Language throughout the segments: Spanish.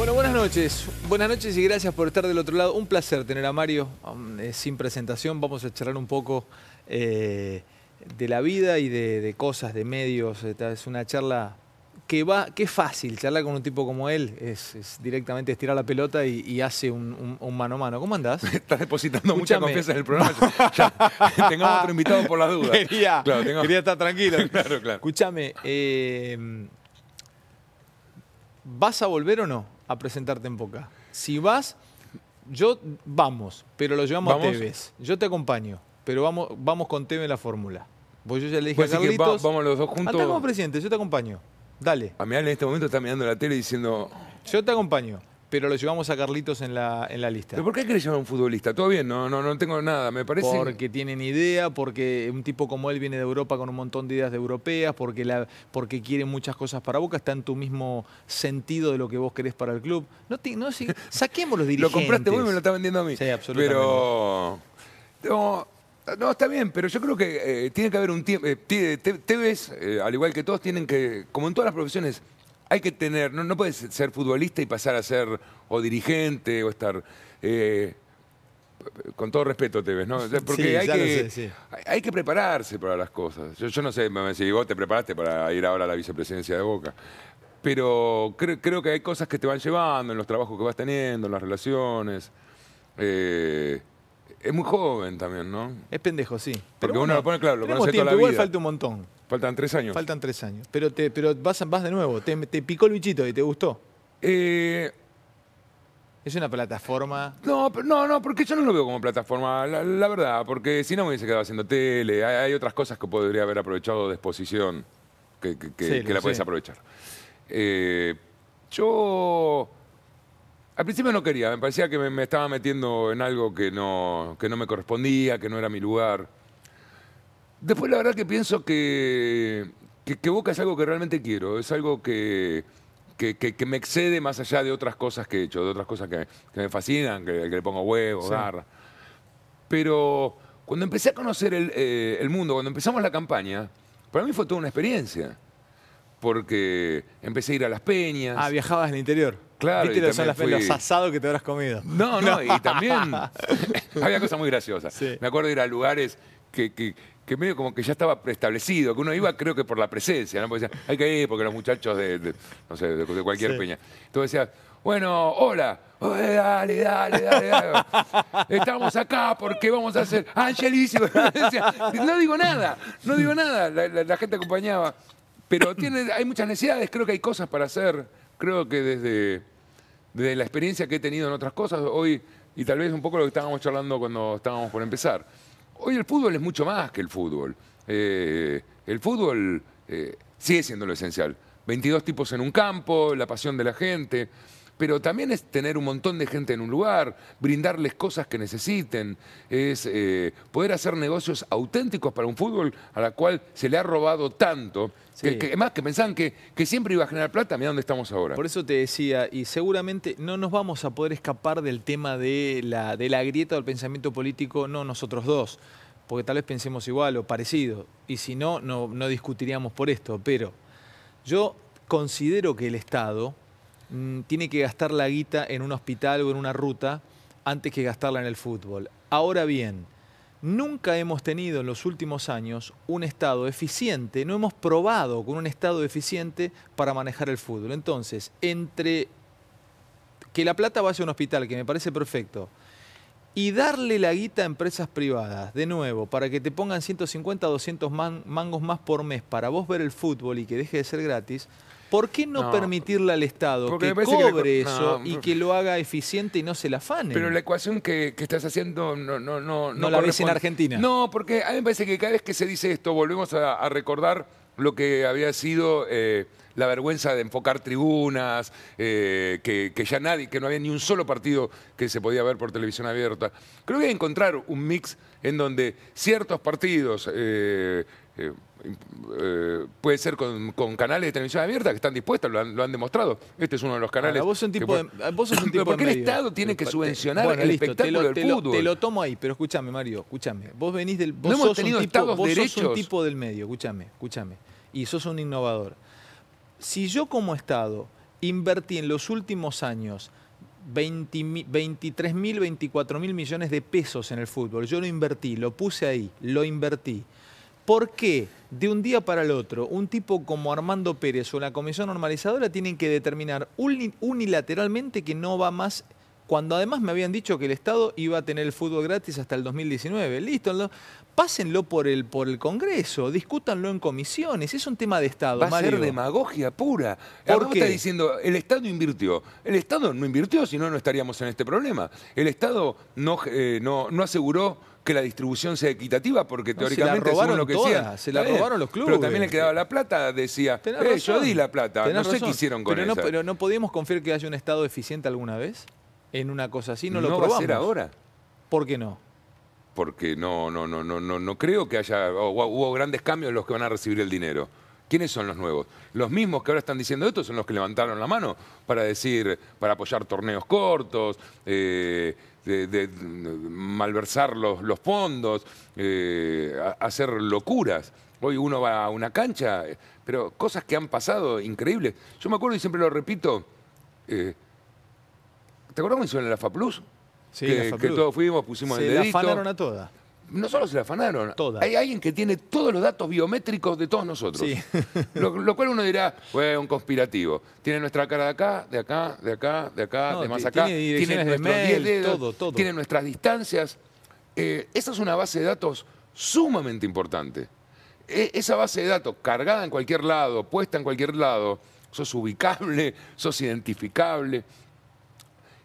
Bueno, buenas noches. Buenas noches y gracias por estar del otro lado. Un placer tener a Mario um, eh, sin presentación. Vamos a charlar un poco eh, de la vida y de, cosas, de medios. Es una charla que va, que es fácil. Charlar con un tipo como él es, directamente estirar la pelota y, hace un, mano a mano. ¿Cómo andás? estás depositando muchas mucha confianza en el programa. ya, tengamos otro invitado por las dudas. Quería, estar tranquilo. claro, claro. Escúchame, eh, ¿vas a volver o no? a presentarte en Boca. Si vas, yo vamos, pero lo llevamos a Yo te acompaño, pero vamos, vamos con Tevez en la fórmula. Pues yo ya le dije a pues vamos los dos juntos. como presidente, yo te acompaño. Dale. A mí en este momento está mirando la tele diciendo. Yo te acompaño pero lo llevamos a Carlitos en la, lista. ¿Pero por qué querés llamar a un futbolista? Todo bien, no, no, no tengo nada, me parece. Porque tienen idea, porque un tipo como él viene de Europa con un montón de ideas de europeas, porque, la, porque quiere muchas cosas para Boca, está en tu mismo sentido de lo que vos querés para el club. No, no saquemos los dirigentes. lo compraste vos y me lo está vendiendo a mí. Sí, absolutamente. Pero... No, está bien, pero yo creo que eh, tiene que haber un tiempo. Eh, te ves, eh, al igual que todos, tienen que, como en todas las profesiones, hay que tener, no, no puedes ser futbolista y pasar a ser o dirigente o estar... Eh, con todo respeto te ves, ¿no? Porque hay, que, hay que prepararse para las cosas. Yo, no sé, si vos te preparaste para ir ahora a la vicepresidencia de Boca. Pero creo, que hay cosas que te van llevando en los trabajos que vas teniendo, en las relaciones. Eh, es muy joven también, ¿no? Es pendejo, sí. Porque uno lo pone claro, lo conoce toda la vida. Igual falta un montón. Faltan tres años. Faltan tres años. Pero, te, pero vas, vas de nuevo. Te, picó el bichito y te gustó. Eh, ¿Es una plataforma? No, no, no, porque yo no lo veo como plataforma, la, verdad, porque si no me hubiese quedado haciendo tele, hay, otras cosas que podría haber aprovechado de exposición, que, la puedes aprovechar. Eh, yo al principio no quería, me parecía que me, estaba metiendo en algo que que no me correspondía, que no era mi lugar. Después la verdad que pienso que, que, Boca es algo que realmente quiero, es algo que, que, me excede más allá de otras cosas que he hecho, de otras cosas que, me fascinan, que, le pongo huevos, Pero cuando empecé a conocer eh, el, mundo, cuando empezamos la campaña, para mí fue toda una experiencia. Porque empecé a ir a las peñas. Ah, viajabas el interior. Claro. ¿Viste y los, las, los asados que te habrás comido? No, no, y también había cosas muy graciosas. Me acuerdo de ir a lugares que, que medio como que ya estaba preestablecido, que uno iba creo que por la presencia, ¿no? Porque decían, hay que ir porque los muchachos de, no sé, de, cualquier peña. Entonces decía, bueno, hola, dale, dale, dale, dale. Estamos acá porque vamos a hacer Angelísimo. Ah, no digo nada, no digo nada, la, gente acompañaba. Pero tiene, hay muchas necesidades, creo que hay cosas para hacer, creo que desde, desde la experiencia que he tenido en otras cosas, hoy, y tal vez un poco lo que estábamos charlando cuando estábamos por empezar Hoy el fútbol es mucho más que el fútbol. Eh, el fútbol eh, sigue siendo lo esencial. 22 tipos en un campo, la pasión de la gente pero también es tener un montón de gente en un lugar, brindarles cosas que necesiten, es eh, poder hacer negocios auténticos para un fútbol a la cual se le ha robado tanto. Es más que pensaban que, siempre iba a generar plata, mira dónde estamos ahora. Por eso te decía, y seguramente no nos vamos a poder escapar del tema de la, de la grieta del pensamiento político, no nosotros dos, porque tal vez pensemos igual o parecido, y si no, no discutiríamos por esto, pero yo considero que el Estado Mm, tiene que gastar la guita en un hospital o en una ruta antes que gastarla en el fútbol. Ahora bien, nunca hemos tenido en los últimos años un Estado eficiente, no hemos probado con un Estado eficiente para manejar el fútbol. Entonces, entre que la plata vaya a un hospital, que me parece perfecto, y darle la guita a empresas privadas, de nuevo, para que te pongan 150, 200 mangos más por mes para vos ver el fútbol y que deje de ser gratis, ¿Por qué no, permitirle al Estado que cobre eso y que lo haga eficiente y no se la afane? Pero la ecuación que, estás haciendo no, no, no, no, la ves en Argentina. No, porque a mí me parece que cada vez que se dice esto volvemos a, recordar lo que había sido eh, la vergüenza de enfocar tribunas, eh, que, ya nadie, que no había ni un solo partido que se podía ver por televisión abierta. Creo que hay que encontrar un mix en donde ciertos partidos eh, eh, eh, puede ser con, canales de televisión abierta que están dispuestos, lo han, demostrado. Este es uno de los canales. de, ¿Por qué el Estado tiene que subvencionar el espectáculo te lo, del fútbol? te lo tomo ahí, pero escúchame, Mario, escúchame. Vos venís del. sos, un tipo, tipo del medio, escúchame, escúchame. Y sos un innovador. Si yo como Estado invertí en los últimos años 20, 23 mil, 24 mil millones de pesos en el fútbol. Yo lo invertí, lo puse ahí, lo invertí. ¿Por qué? De un día para el otro, un tipo como Armando Pérez o la Comisión Normalizadora tienen que determinar unilateralmente que no va más cuando además me habían dicho que el Estado iba a tener el fútbol gratis hasta el 2019. Listo, pásenlo por el, por el Congreso, discútanlo en comisiones, es un tema de Estado. Va a demagogia pura. ¿Por qué? está diciendo, el Estado invirtió. El Estado no invirtió, si no, no estaríamos en este problema. El Estado no, eh, no, no aseguró que la distribución sea equitativa, porque teóricamente se la robaron se la eh, robaron los clubes. Pero también le quedaba la plata decía, eh, yo di la plata, no sé qué hicieron con pero No, pero no podíamos confiar que haya un Estado eficiente alguna vez en una cosa así, no, lo probamos. No ser ahora. ¿Por qué no? Porque no, no, no, no, no, no creo que haya, hubo grandes cambios en los que van a recibir el dinero. ¿Quiénes son los nuevos? Los mismos que ahora están diciendo esto son los que levantaron la mano para decir, para apoyar torneos cortos, eh, de, de malversar los, fondos, eh, hacer locuras. Hoy uno va a una cancha, pero cosas que han pasado increíbles. Yo me acuerdo y siempre lo repito. Eh, ¿Te acuerdas cuando hicieron la FAPLUS? Sí, que, que todos fuimos, pusimos el dedito. Se la afanaron a todas no solo se la afanaron, hay alguien que tiene todos los datos biométricos de todos nosotros. Lo, cual uno dirá, un conspirativo. Tiene nuestra cara de acá, de acá, de acá, de acá, de más acá. Tiene, tiene nuestras distancias. Eh, esa es una base de datos sumamente importante. E, esa base de datos cargada en cualquier lado, puesta en cualquier lado, sos ubicable, sos identificable.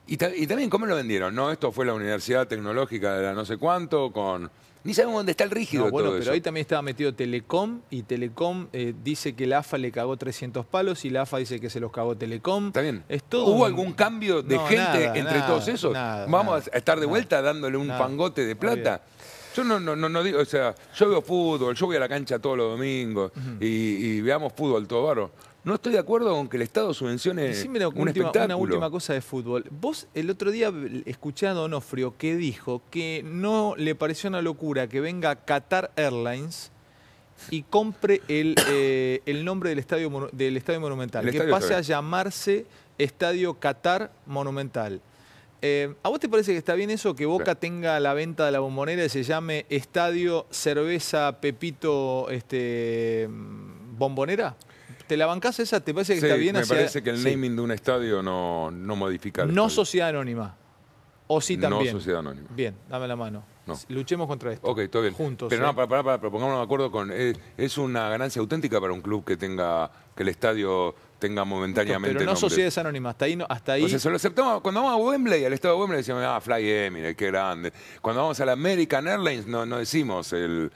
Y, también, ¿cómo lo vendieron? No, esto fue la Universidad Tecnológica de la no sé cuánto, con... Ni sabemos dónde está el rígido bueno, pero ahí también estaba metido Telecom y Telecom eh, dice que la AFA le cagó 300 palos y la AFA dice que se los cagó Telecom. Está bien. ¿Hubo algún cambio de gente entre todos esos? ¿Vamos a estar de vuelta dándole un fangote de plata? Yo no, no, no, digo, o sea, yo veo fútbol, yo voy a la cancha todos los domingos y, y, veamos fútbol todo varo. No estoy de acuerdo con que el Estado subvencione un última, espectáculo. Una última cosa de fútbol. Vos el otro día escuché a Donofrio que dijo que no le pareció una locura que venga Qatar Airlines y compre el, eh, nombre del estadio, del estadio Monumental, que pase a llamarse Estadio Qatar Monumental. Eh, ¿A vos te parece que está bien eso? Que Boca tenga la venta de la bombonera y se llame Estadio Cerveza Pepito este, Bombonera? ¿Te la bancás esa? ¿Te parece que sí, está bien? Me parece que el naming de un estadio no, no modifica. no sociedad anónima. O sí también. No sociedad anónima. Bien, dame la mano. Luchemos contra esto. Ok, todo bien. Juntos. Pero ¿eh? no, para, para, para, acuerdo con. Eh, es, una ganancia auténtica para un club que tenga. que el estadio tenga momentáneamente. Pero no sociedad sociedades anónimas, hasta ahí. No, hasta ahí... O sea, se lo aceptamos. Cuando vamos a Wembley, al estado de Wembley, decimos, ah, Fly Emirates, qué grande. Cuando vamos a la American Airlines, no, no decimos el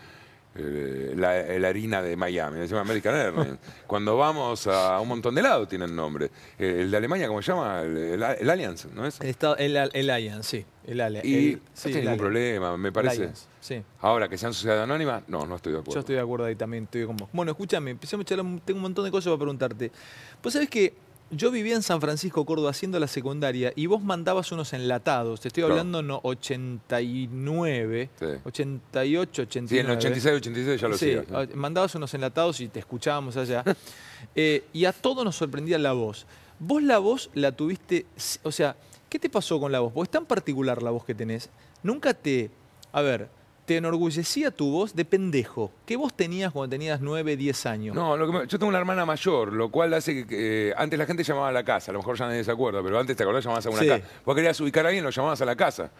eh, la, harina de Miami, se llama American Airlines. Cuando vamos a un montón de lados tienen nombre. Eh, el de Alemania, ¿cómo se llama? El, el, Allianz, ¿no es? Está, el, el Allianz, sí. El Allianz. y no tiene ningún problema, me parece. sí. Ahora, que sean sociedad anónima, no, no estoy de acuerdo. Yo estoy de acuerdo ahí también, estoy como... Bueno, escúchame, empecemos a charlar, tengo un montón de cosas para preguntarte. Pues sabes que yo vivía en San Francisco, Córdoba, haciendo la secundaria y vos mandabas unos enlatados. Te estoy hablando en 89, 88, 89. Sí, en 86, 86 ya lo sé. ¿sí? Mandabas unos enlatados y te escuchábamos allá. Eh, y a todos nos sorprendía la voz. Vos la voz la tuviste, o sea, ¿qué te pasó con la voz? ¿Vos es tan particular la voz que tenés. Nunca te... A ver, te enorgullecía tu voz de pendejo? ¿Qué voz tenías cuando tenías 9, 10 años? No, yo tengo una hermana mayor, lo cual hace que... Eh, antes la gente llamaba a la casa, a lo mejor ya nadie se acuerda, pero antes te acordás, llamabas a una casa. Vos querías ubicar a alguien, lo llamabas a la casa.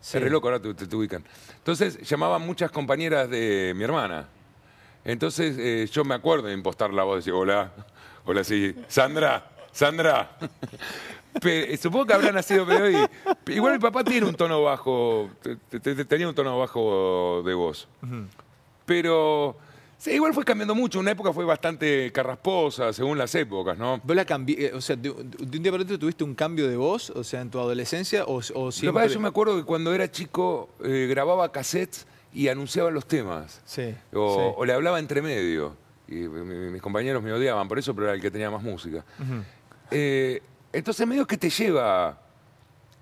Se loco, ahora te, ubican. Entonces, llamaban muchas compañeras de mi hermana. Entonces, eh, yo me acuerdo de impostar la voz, y decir, hola, hola, sí, Sandra, Sandra supongo que habrá nacido pero Igual mi papá tiene un tono bajo, tenía un tono bajo de voz. Pero igual fue cambiando mucho. Una época fue bastante carrasposa, según las épocas, ¿no? ¿Vos la cambié, eh, o sea, de, un día para otro tuviste un cambio de voz, o sea, en tu adolescencia? O, siempre... yo me acuerdo que cuando era chico eh, grababa cassettes y anunciaba los temas. Sí, o, le hablaba entre medio. Y mis compañeros me odiaban por eso, pero era el que tenía más música. Entonces medio que te lleva...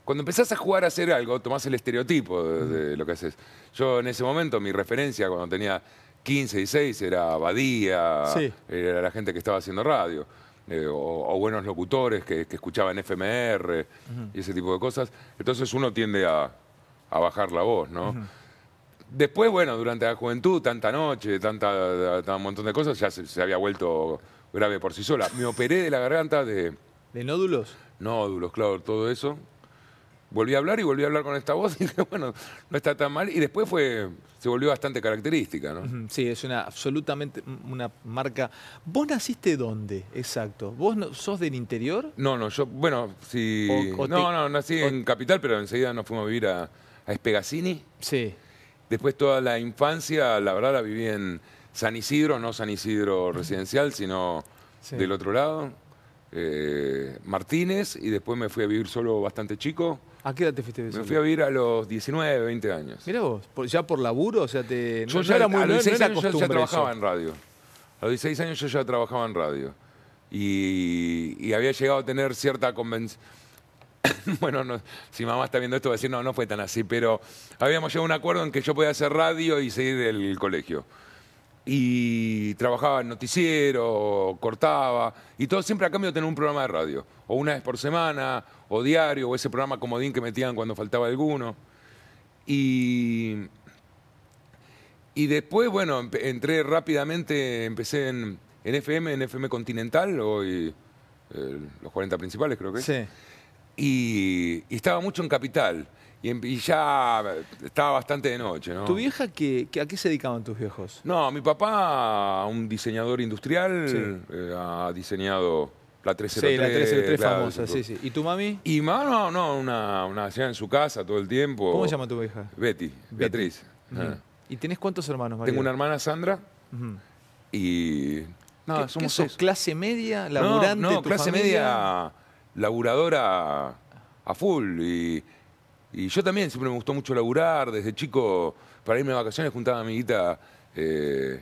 Cuando empezás a jugar a hacer algo, tomás el estereotipo de, lo que haces. Yo en ese momento, mi referencia cuando tenía 15, y 6, era Badía, era la gente que estaba haciendo radio, eh, o, buenos locutores que, escuchaban FMR y ese tipo de cosas. Entonces uno tiende a, bajar la voz, ¿no? Después, bueno, durante la juventud, tanta noche, tanta, un montón de cosas, ya se había vuelto grave por sí sola. Me operé de la garganta de ¿De nódulos? Nódulos, claro, todo eso. Volví a hablar y volví a hablar con esta voz y dije, bueno, no está tan mal. Y después fue, se volvió bastante característica, ¿no? Sí, es una absolutamente mm, una marca. ¿Vos naciste dónde? Exacto. ¿Vos sos del interior? No, no, yo, bueno, sí. no, no, nací en Capital, pero enseguida nos fuimos a vivir a, a Espegacini. Sí. Después toda la infancia, la verdad, la viví en San Isidro, no San Isidro residencial, sino del otro lado. Eh, Martínez y después me fui a vivir solo bastante chico. ¿A qué edad te fuiste Me fui a vivir a los 19, 20 años. Mira vos, ya por laburo, o sea, te... Yo ya era muy a los ya- trabajaba en radio. A los 16 años yo ya trabajaba en radio. Y, había llegado a tener cierta convención. bueno, si mamá está viendo esto va a decir, no, no fue tan así, pero habíamos llegado a un acuerdo en que yo podía hacer radio y seguir el colegio y trabajaba en noticiero, cortaba, y todo siempre a cambio de tener un programa de radio, o una vez por semana, o diario, o ese programa comodín que metían cuando faltaba alguno. Y, y después, bueno, entré rápidamente, empecé en, FM, en FM Continental, hoy eh, los 40 principales creo que. Sí. y estaba mucho en Capital. Y, ya estaba bastante de noche, ¿no? ¿Tu vieja a qué se dedicaban tus viejos? No, mi papá, un diseñador industrial, eh, ha diseñado la 303. sí, la 303 famosa, sí, sí. ¿Y tu mami? Y mamá no, no, una, una señora en su casa todo el tiempo. ¿Cómo se llama tu vieja? Betty, Beatriz. Ah. ¿Y tienes cuántos hermanos, María? Tengo una hermana, Sandra, y... No, somos ¿Clase media? No, no, clase media laburadora a full y, y yo también siempre me gustó mucho laburar. Desde chico, para irme de vacaciones, juntaba a mi guita, eh,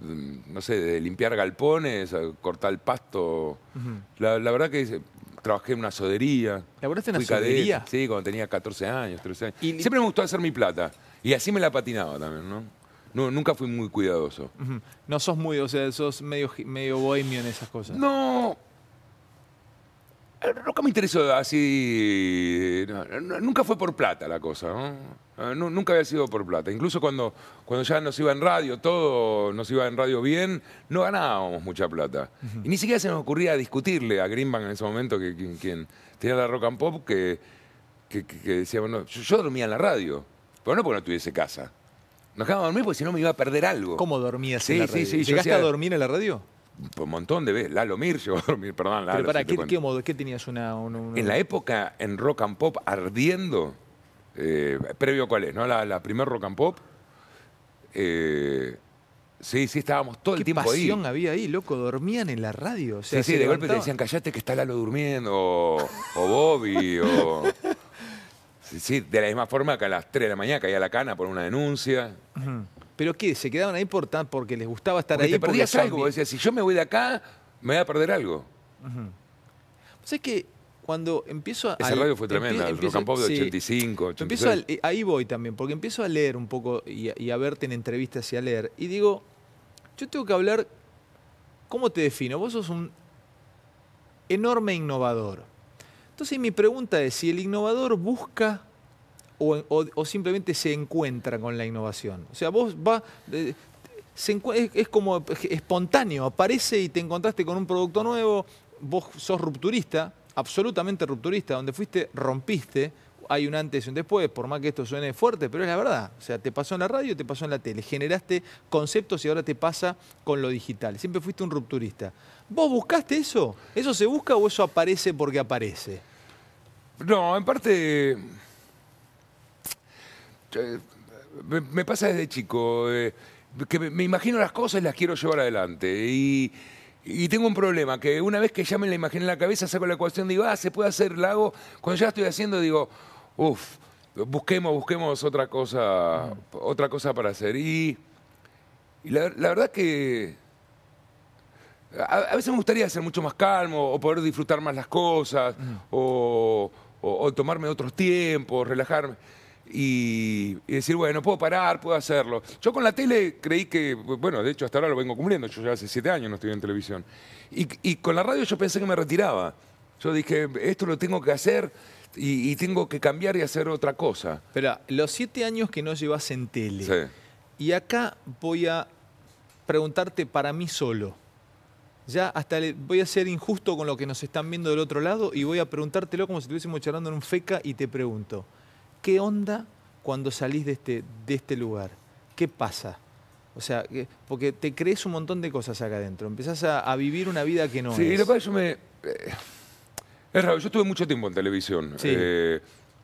mm, no sé, de limpiar galpones, cortar el pasto. la, verdad que trabajé en una sodería. ¿Laburaste en una sodería? sí, cuando tenía 14 años, 13 años. Y... Siempre me gustó hacer mi plata. Y así me la patinaba también, ¿no? nunca fui muy cuidadoso. No sos muy, o sea, sos medio, medio bohemio en esas cosas. No, eh, nunca me interesó así. Eh, nunca fue por plata la cosa, ¿no? Eh, nunca había sido por plata. Incluso cuando, cuando ya nos iba en radio, todo nos iba en radio bien, no ganábamos mucha plata. Y ni siquiera se nos ocurría discutirle a Greenbank en ese momento, que, quien, tenía la rock and pop, que, que, decíamos, yo, dormía en la radio, pero no porque no tuviese casa. Nos quedábamos a dormir porque si no me iba a perder algo. ¿Cómo dormías en la radio? Sí, sí, ¿Llegaste a dormir en la radio? un montón de veces. Lalo Mir llegó a dormir, perdón, para qué, tenías una, En la época, en rock and pop, ardiendo, eh, previo cuál es, ¿no? La, primer rock and pop. Eh, sí, sí, estábamos todo el tiempo ahí. ¿Qué pasión había ahí, loco? Dormían en la radio. sí, sí, de golpe te decían, callate que está Lalo durmiendo, o, Bobby, o... Sí, sí, de la misma forma que a las 3 de la mañana caía la cana por una denuncia. ¿Pero qué? ¿Se quedaban ahí porque les gustaba estar ahí? Te perdías algo. Decías, si yo me voy de acá, me voy a perder algo. es que cuando empiezo a... Esa radio fue tremenda, el Rock de 85, 86. Eh, ahí voy también, porque empiezo a leer un poco y y a, verte en entrevistas y a leer. Y digo, yo tengo que hablar... ¿Cómo te defino? Vos sos un enorme innovador. Entonces mi pregunta es si el innovador busca o, simplemente se encuentra con la innovación? O sea, vos vas... es como espontáneo, aparece y te encontraste con un producto nuevo, vos sos rupturista, absolutamente rupturista, donde fuiste, rompiste, hay un antes y un después, por más que esto suene fuerte, pero es la verdad. O sea, te pasó en la radio, te pasó en la tele, generaste conceptos y ahora te pasa con lo digital. Siempre fuiste un rupturista. ¿Vos buscaste eso? ¿Eso se busca o eso aparece porque aparece? No, en parte eh, me, pasa desde chico, eh, que me, imagino las cosas y las quiero llevar adelante. Y, tengo un problema, que una vez que ya me la imagino en la cabeza, saco la ecuación, digo, ah, se puede hacer, la hago. Cuando ya estoy haciendo, digo, uff, busquemos, busquemos otra cosa, mm. otra cosa para hacer. Y, la, verdad que a, veces me gustaría ser mucho más calmo o poder disfrutar más las cosas mm. o, o tomarme otros tiempos, relajarme y, decir, bueno, puedo parar, puedo hacerlo. Yo con la tele creí que, bueno, de hecho hasta ahora lo vengo cumpliendo, yo ya hace siete años no estoy en televisión. Y, con la radio yo pensé que me retiraba. Yo dije, esto lo tengo que hacer y, tengo que cambiar y hacer otra cosa. Pero los siete años que no llevas en tele, y acá voy a preguntarte para mí solo. Ya hasta voy a ser injusto con lo que nos están viendo del otro lado y voy a preguntártelo como si estuviésemos charlando en un feca y te pregunto. ¿qué onda cuando salís de este, de este lugar? ¿Qué pasa? O sea, porque te crees un montón de cosas acá adentro. Empezás a, vivir una vida que no es. Sí, lo que yo me... Eh, es raro, yo estuve mucho tiempo en televisión. Eh,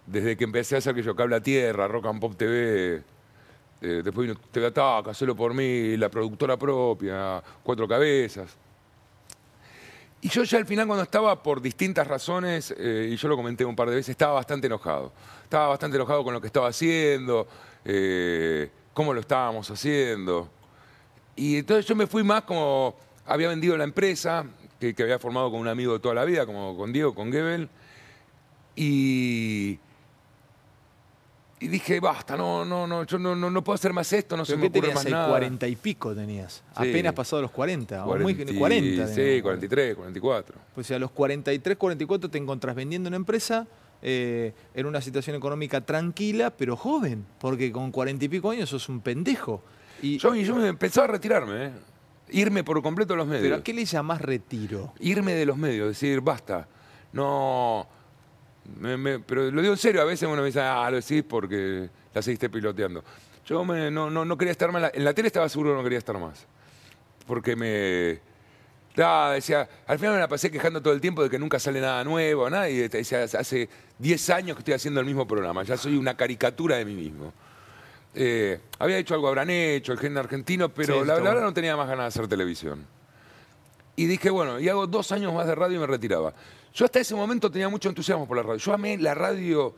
desde que empecé a hacer que yo Cabla Tierra, Rock and Pop TV, eh, después vino TV Ataca, Solo por mí, La Productora Propia, Cuatro Cabezas. Y yo ya al final cuando estaba, por distintas razones, eh, y yo lo comenté un par de veces, estaba bastante enojado. Estaba bastante enojado con lo que estaba haciendo, eh, cómo lo estábamos haciendo. Y entonces yo me fui más como había vendido la empresa, que, que había formado con un amigo de toda la vida, como con Diego, con Gebel. Y y dije, basta, no, no, no, yo no, no, puedo hacer más esto, no sé qué ocurre tenías 40 y pico tenías, apenas pasado los 40, o muy 40. Sí, 43, 44. Pues a los 43, 44 te encontrás vendiendo una empresa eh, en una situación económica tranquila, pero joven, porque con cuarenta y pico años sos un pendejo. Y yo, yo me empezaba a retirarme, ¿eh? irme por completo de los medios. ¿Pero a qué le llamás retiro? Irme de los medios, decir, basta, no pero lo digo en serio, a veces uno me dice, ah, lo decís porque la seguiste piloteando. Yo me, no, quería estar más. En la tele estaba seguro que no quería estar más. Porque me. decía, al final me la pasé quejando todo el tiempo de que nunca sale nada nuevo, nada, y este, decía, hace 10 años que estoy haciendo el mismo programa, ya soy una caricatura de mí mismo. Eh, había hecho algo, habrán hecho, el género argentino, pero la, verdad no tenía más ganas de hacer televisión. Y dije, bueno, y hago dos años más de radio y me retiraba. Yo hasta ese momento tenía mucho entusiasmo por la radio. Yo amé la radio,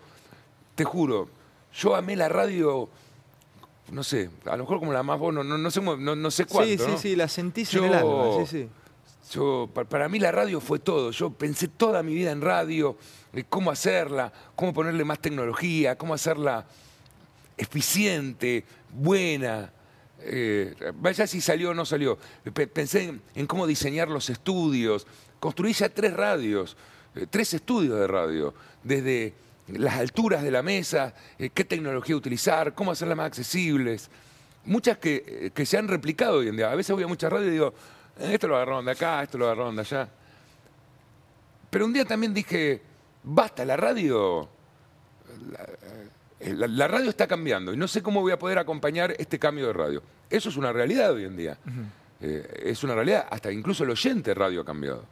te juro, yo amé la radio, no sé, a lo mejor como la más vos, no, sé, no, no, sé Sí, sí, sí, la sentís en el alma, para mí la radio fue todo. Yo pensé toda mi vida en radio, cómo hacerla, cómo ponerle más tecnología, cómo hacerla eficiente, buena. Eh, vaya si salió o no salió. Pensé en cómo diseñar los estudios, construí ya tres radios, eh, tres estudios de radio, desde las alturas de la mesa, eh, qué tecnología utilizar, cómo hacerlas más accesibles. Muchas eh, que, se han replicado hoy en día. A veces voy a muchas radios y digo, esto lo agarraron de acá, esto lo agarraron de allá. Pero un día también dije, basta, la radio... La, radio está cambiando y no sé cómo voy a poder acompañar este cambio de radio. Eso es una realidad hoy en día. Eh, es una realidad, hasta incluso el oyente radio ha cambiado.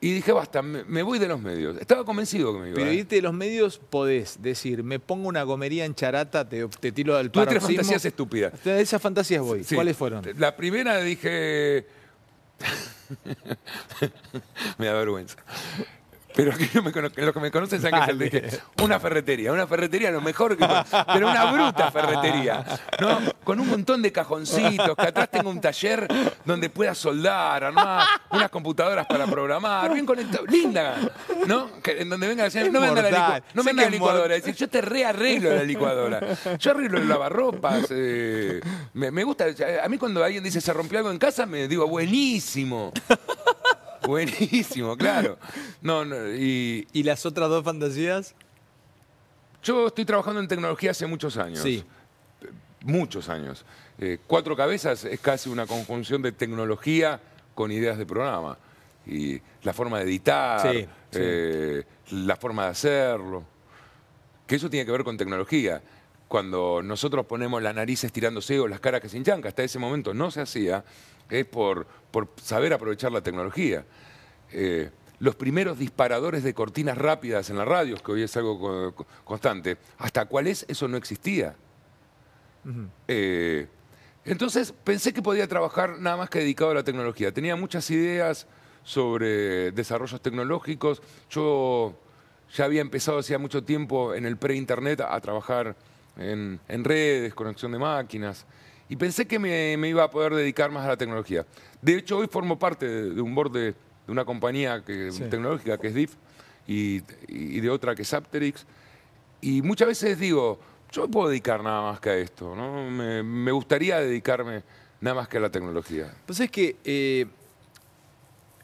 Y dije, basta, me, voy de los medios. Estaba convencido que me iba. Pero irte de los medios podés decir, me pongo una gomería en charata, te, te tiro del Tuve tres fantasías estúpidas. De esas fantasías voy. ¿Cuáles fueron? La primera dije... me da vergüenza. Pero que me los que me conocen saben que es el Una ferretería, una ferretería, lo mejor que. Pero una bruta ferretería, Con un montón de cajoncitos, que atrás tengo un taller donde pueda soldar, armar unas computadoras para programar, bien conectado, linda, ¿no? en donde venga la decir, no me la, licuadora, decir, yo te rearreglo la licuadora, yo arreglo el lavarropas, eh, me, me gusta, a mí cuando alguien dice se rompió algo en casa, me digo, buenísimo. Buenísimo, claro. No, y las otras dos fantasías? yo estoy trabajando en tecnología hace muchos años. Sí. Muchos años. Eh, cuatro cabezas es casi una conjunción de tecnología con ideas de programa. Y la forma de editar, eh, la forma de hacerlo. Que eso tiene que ver con tecnología. Cuando nosotros ponemos la nariz estirándose o las caras que se hinchan, hasta ese momento no se hacía, es por, por saber aprovechar la tecnología. Eh, los primeros disparadores de cortinas rápidas en las radios, que hoy es algo constante, hasta cuál es, eso no existía. Eh, entonces pensé que podía trabajar nada más que dedicado a la tecnología. Tenía muchas ideas sobre desarrollos tecnológicos. Yo ya había empezado hacía mucho tiempo en el pre-internet a trabajar en, en redes, conexión de máquinas y pensé que me, iba a poder dedicar más a la tecnología. De hecho, hoy formo parte de, un board de, una compañía que, tecnológica que es DIF y, de otra que es Apterix. Y muchas veces digo, yo me puedo dedicar nada más que a esto, ¿no? Me, gustaría dedicarme nada más que a la tecnología. entonces pues es que eh,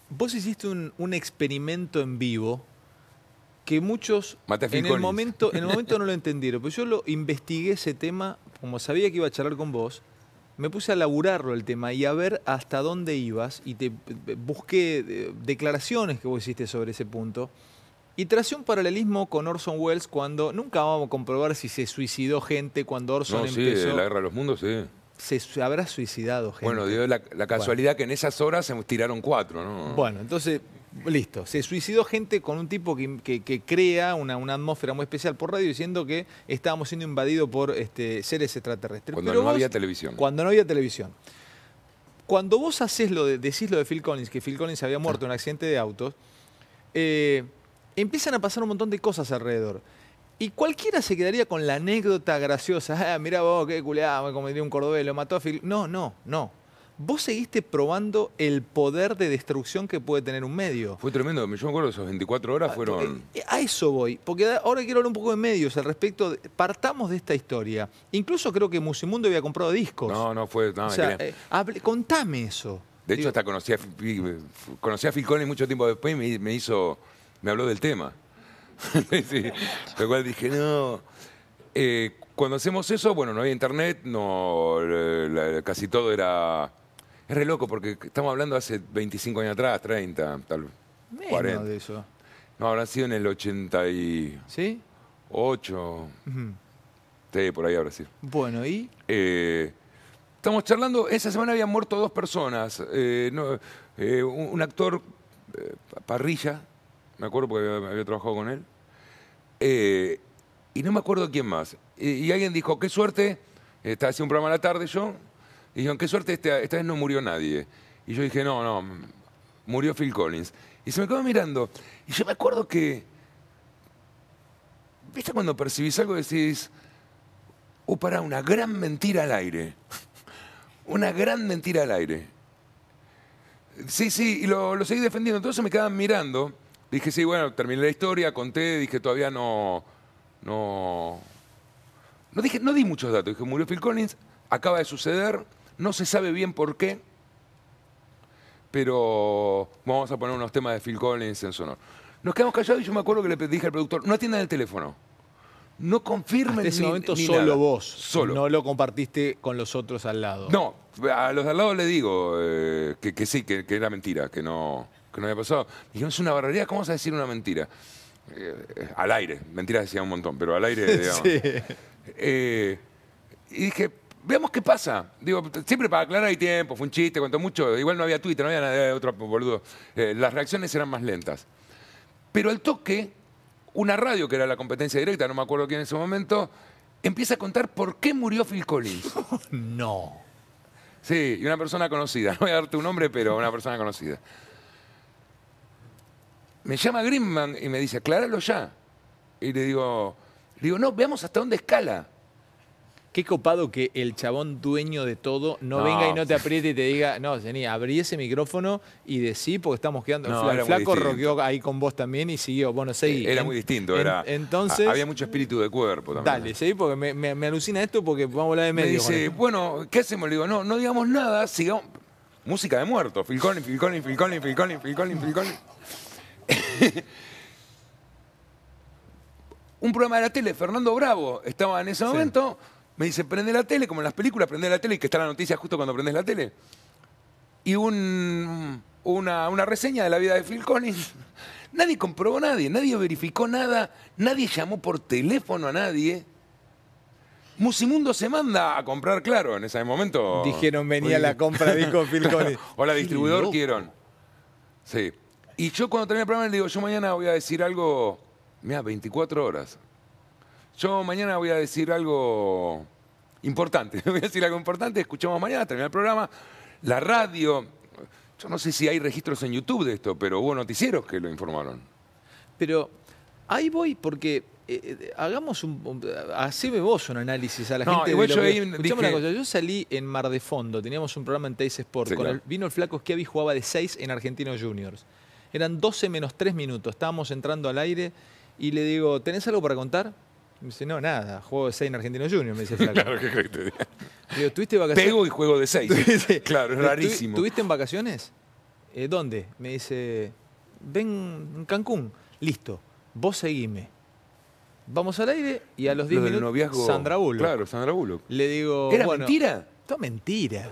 vos hiciste un, experimento en vivo que muchos en el, momento, en el momento no lo entendieron, pues yo lo investigué ese tema, como sabía que iba a charlar con vos, me puse a laburarlo el tema y a ver hasta dónde ibas y te busqué eh, declaraciones que vos hiciste sobre ese punto. Y tracé un paralelismo con Orson Welles cuando nunca vamos a comprobar si se suicidó gente cuando Orson empezó. Sí, la guerra de los mundos, sí. Se habrá suicidado gente. Bueno, dio la, casualidad que en esas horas se tiraron cuatro, ¿no? Bueno, entonces Listo. Se suicidó gente con un tipo que, crea una, atmósfera muy especial por radio diciendo que estábamos siendo invadidos por este, seres extraterrestres. Cuando no había televisión. Cuando no había televisión. Cuando vos haces lo de, decís lo de Phil Collins, que Phil Collins había muerto en un accidente de autos, eh, empiezan a pasar un montón de cosas alrededor. Y cualquiera se quedaría con la anécdota graciosa. Ah, mirá vos, qué culeado, me cometió un cordobés, lo mató a Phil. No, no, no vos seguiste probando el poder de destrucción que puede tener un medio. Fue tremendo, yo me acuerdo esas 24 horas ah, fueron... Eh, a, eso voy, porque ahora quiero hablar un poco de medios al respecto. partamos de esta historia. Incluso creo que Musimundo había comprado discos. No, no fue... Eh, contame eso. De hecho, hasta conocí a, conocí mucho tiempo después y me, hizo... me habló del tema. lo cual dije, no... Eh, cuando hacemos eso, bueno, no había internet, no, casi todo era es re loco porque estamos hablando hace 25 años atrás, 30, tal vez. 40. de eso. No, habrá sido en el 88. ¿Sí? por ahí habrá sido. Bueno, ¿y? Eh, estamos charlando. Esa semana habían muerto dos personas. Eh, eh, un, actor, Parrilla, me acuerdo porque había, trabajado con él. y no me acuerdo quién más. Y, alguien dijo, qué suerte, estaba haciendo un programa a la tarde yo y dijeron, qué suerte, esta, vez no murió nadie. Y yo dije, no, no, murió Phil Collins. Y se me quedó mirando. Y yo me acuerdo que, ¿viste cuando percibís algo decís, oh, pará, una gran mentira al aire? una gran mentira al aire. Sí, sí, y lo, seguí defendiendo. Entonces me quedaban mirando. Dije, sí, bueno, terminé la historia, conté, dije, todavía no. No. No, dije, no di muchos datos. Dije, murió Phil Collins, acaba de suceder, no se sabe bien por qué, pero vamos a poner unos temas de Phil Collins en sonor. Nos quedamos callados y yo me acuerdo que le dije al productor, no atiendan el teléfono. No confirmen En ese momento solo vos. Solo. No lo compartiste con los otros al lado. No, a los de al lado le digo eh, que, sí, que, era mentira, que no, no había pasado. Dijeron, es una barbaridad, ¿cómo vas a decir una mentira? Eh, al aire, mentiras decía un montón, pero al aire, eh, y dije, veamos qué pasa. Digo, siempre para aclarar hay tiempo, fue un chiste, cuento mucho. Igual no había Twitter, no había nada de eh, otro boludo. Eh, las reacciones eran más lentas. Pero al toque, una radio que era la competencia directa, no me acuerdo quién en ese momento, empieza a contar por qué murió Phil Collins. no. Sí, y una persona conocida. No voy a darte un nombre, pero una persona conocida. Me llama grimman y me dice, acláralo ya. Y le digo, le digo, no, veamos hasta dónde escala. Qué copado que el chabón dueño de todo no, venga y no te apriete y te diga, no, Jenny, abrí ese micrófono y decí porque estamos quedando. el flaco roqueó ahí con vos también y siguió. Bueno, seguí. Eh, era muy distinto, era. Entonces. Había mucho espíritu de cuerpo también. Dale, eh. seguí porque me, alucina esto porque vamos a hablar de medio. Me dice, bueno, ¿qué hacemos? Le digo, no, no digamos nada, sigamos. Música de muerto. Filconi, filconi, filconi, filconi, filconi, filconi. un programa de la tele, Fernando Bravo, estaba en ese momento. Me dice, prende la tele, como en las películas, prende la tele y que está la noticia justo cuando prendes la tele. Y una, una reseña de la vida de Phil Collins. Nadie comprobó nadie, nadie verificó nada, nadie llamó por teléfono a nadie. Musimundo se manda a comprar, claro, en ese momento. Dijeron, venía la compra, dijo Phil Collins. o la distribuidor quieren. Sí. Y yo cuando terminé el programa le digo, yo mañana voy a decir algo, mira, 24 horas. Yo mañana voy a decir algo importante. voy a decir algo importante. Escuchamos mañana, termina el programa. La radio. Yo no sé si hay registros en YouTube de esto, pero hubo noticieros que lo informaron. Pero ahí voy porque eh, eh, hagamos un, haceme vos un análisis a la gente yo una cosa yo salí en Mar de Fondo teníamos un programa en Teis Sport vino el flaco Schiavi jugaba de 6 en Argentinos Juniors eran 12 menos 3 minutos estábamos entrando al aire y le digo ¿tenés algo para contar? Me dice, no, nada, juego de 6 en Argentino Junior, me dice Flaco. claro, ¿qué crees que te Digo, ¿tuviste vacaciones? Pego y juego de 6. claro, es rarísimo. ¿Tuviste en vacaciones? Eh, ¿Dónde? Me dice, ven en Cancún. Listo, vos seguime. Vamos al aire y a los 10 minutos. Noviazgo, Sandra Bullock. Claro, Sandra Bullock. Le digo. ¿Era mentira? Esto mentira.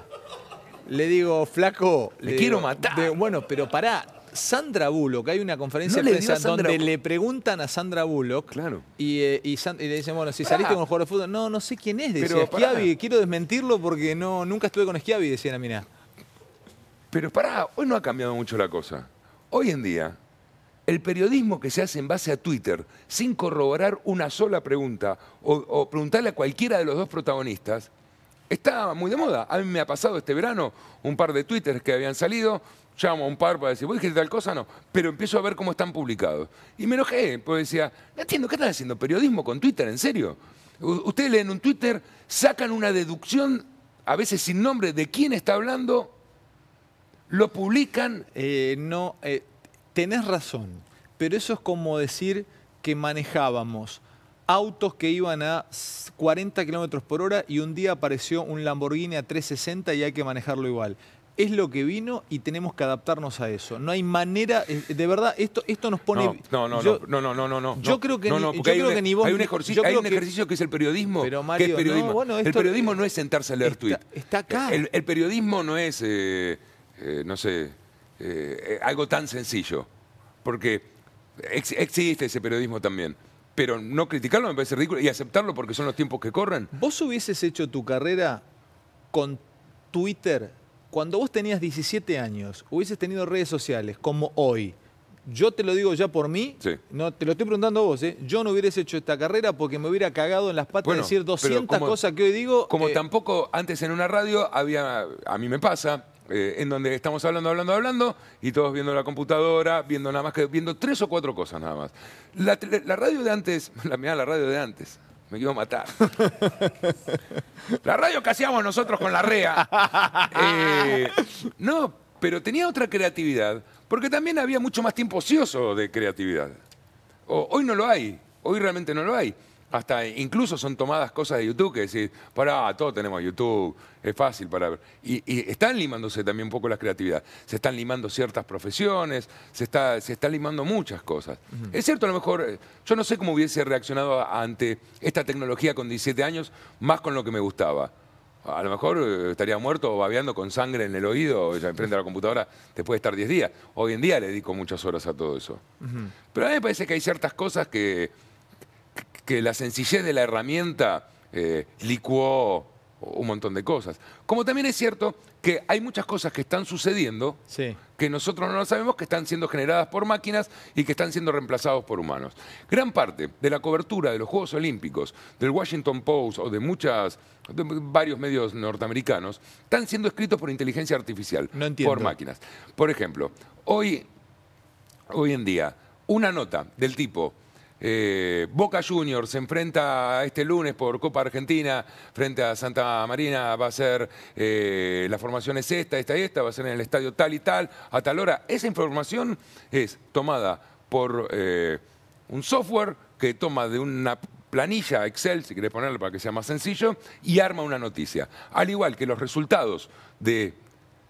Le digo, flaco. Le, quiero matar. bueno, pero pará, Sandra Bullock, hay una conferencia de prensa donde le preguntan a Sandra Bullock claro. y, eh, le dicen, bueno, si saliste con un jugador de fútbol, no, no sé quién es, decía Schiavi, quiero desmentirlo porque no, nunca estuve con Schiavi, decía Mina. Pero pará, hoy no ha cambiado mucho la cosa. Hoy en día, el periodismo que se hace en base a Twitter, sin corroborar una sola pregunta o, o preguntarle a cualquiera de los dos protagonistas, está muy de moda. A mí me ha pasado este verano un par de twitters que habían salido llamo a un par para decir, vos dijiste tal cosa, no, pero empiezo a ver cómo están publicados. Y me enojé, porque decía, no entiendo, ¿qué están haciendo? ¿Periodismo con Twitter? ¿En serio? Ustedes leen un Twitter, sacan una deducción, a veces sin nombre, de quién está hablando, lo publican. Eh, no, eh, tenés razón, pero eso es como decir que manejábamos autos que iban a 40 kilómetros por hora y un día apareció un Lamborghini a 360 y hay que manejarlo igual es lo que vino y tenemos que adaptarnos a eso. No hay manera, de verdad, esto, esto nos pone... No, no, no, no, no, no, Yo creo que, yo creo que ni vos... Hay un ejercicio, hay un ejercicio que, es el periodismo. Pero Mario, el periodismo no es sentarse a leer Twitter Está acá. El, periodismo no es, eh, eh, no sé, eh, algo tan sencillo. Porque existe ese periodismo también. Pero no criticarlo me parece ridículo y aceptarlo porque son los tiempos que corren. ¿Vos hubieses hecho tu carrera con Twitter cuando vos tenías 17 años, hubieses tenido redes sociales como hoy, yo te lo digo ya por mí, no te lo estoy preguntando a vos, ¿eh? yo no hubieras hecho esta carrera porque me hubiera cagado en las patas decir 200 cosas que hoy digo. Como eh, tampoco antes en una radio había, a mí me pasa, eh, en donde estamos hablando, hablando, hablando, y todos viendo la computadora, viendo nada más que, viendo tres o cuatro cosas nada más. La, radio de antes, la mirá, la radio de antes, me a matar. la radio que hacíamos nosotros con la REA. Eh, no, pero tenía otra creatividad, porque también había mucho más tiempo ocioso de creatividad. hoy no lo hay, hoy realmente no lo hay hasta incluso son tomadas cosas de YouTube que decís, pará, todos tenemos YouTube, es fácil para ver. Y, están limándose también un poco las creatividad. Se están limando ciertas profesiones, se se están limando muchas cosas. Es cierto, a lo mejor, eh, yo no sé cómo hubiese reaccionado ante esta tecnología con 17 años, más con lo que me gustaba. A lo mejor eh, estaría muerto o babeando con sangre en el oído, ya enfrente a la computadora, te puede estar 10 días. Hoy en día le dedico muchas horas a todo eso. Pero a mí me parece que hay ciertas cosas que que la sencillez de la herramienta eh, licuó un montón de cosas. Como también es cierto que hay muchas cosas que están sucediendo que nosotros no lo sabemos, que están siendo generadas por máquinas y que están siendo reemplazados por humanos. Gran parte de la cobertura de los Juegos Olímpicos, del Washington Post o de muchas varios medios norteamericanos, están siendo escritos por inteligencia artificial, no por máquinas. Por ejemplo, hoy, hoy en día, una nota del tipo eh, Boca Juniors se enfrenta este lunes por Copa Argentina frente a Santa Marina. Va a ser, eh, la formación es esta, esta y esta, va a ser en el estadio tal y tal, a tal hora. Esa información es tomada por eh, un software que toma de una planilla Excel, si querés ponerlo para que sea más sencillo, y arma una noticia. Al igual que los resultados de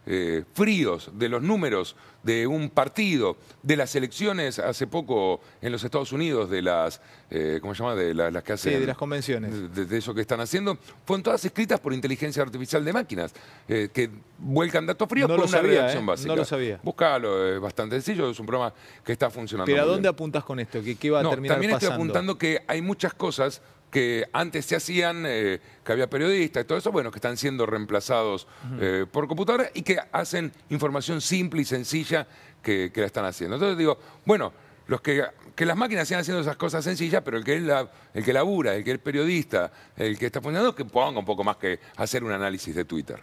eh, fríos de los números de un partido, de las elecciones hace poco en los Estados Unidos, de las, eh, ¿cómo se llama? De las, que hacen... de las convenciones. De, eso que están haciendo, fueron todas escritas por inteligencia artificial de máquinas, eh, que vuelcan datos fríos no por una sabía, básica. No lo sabía. Búscalo, es bastante sencillo, es un programa que está funcionando. Pero ¿a dónde apuntas con esto? ¿Qué, qué va a terminar También estoy apuntando que hay muchas cosas que antes se hacían, eh, que había periodistas y todo eso, bueno, que están siendo reemplazados eh, por computadoras y que hacen información simple y sencilla que, la están haciendo. Entonces digo, bueno, los que, las máquinas sigan haciendo esas cosas sencillas, pero el que, el que labura, el que es periodista, el que está funcionando, que ponga un poco más que hacer un análisis de Twitter.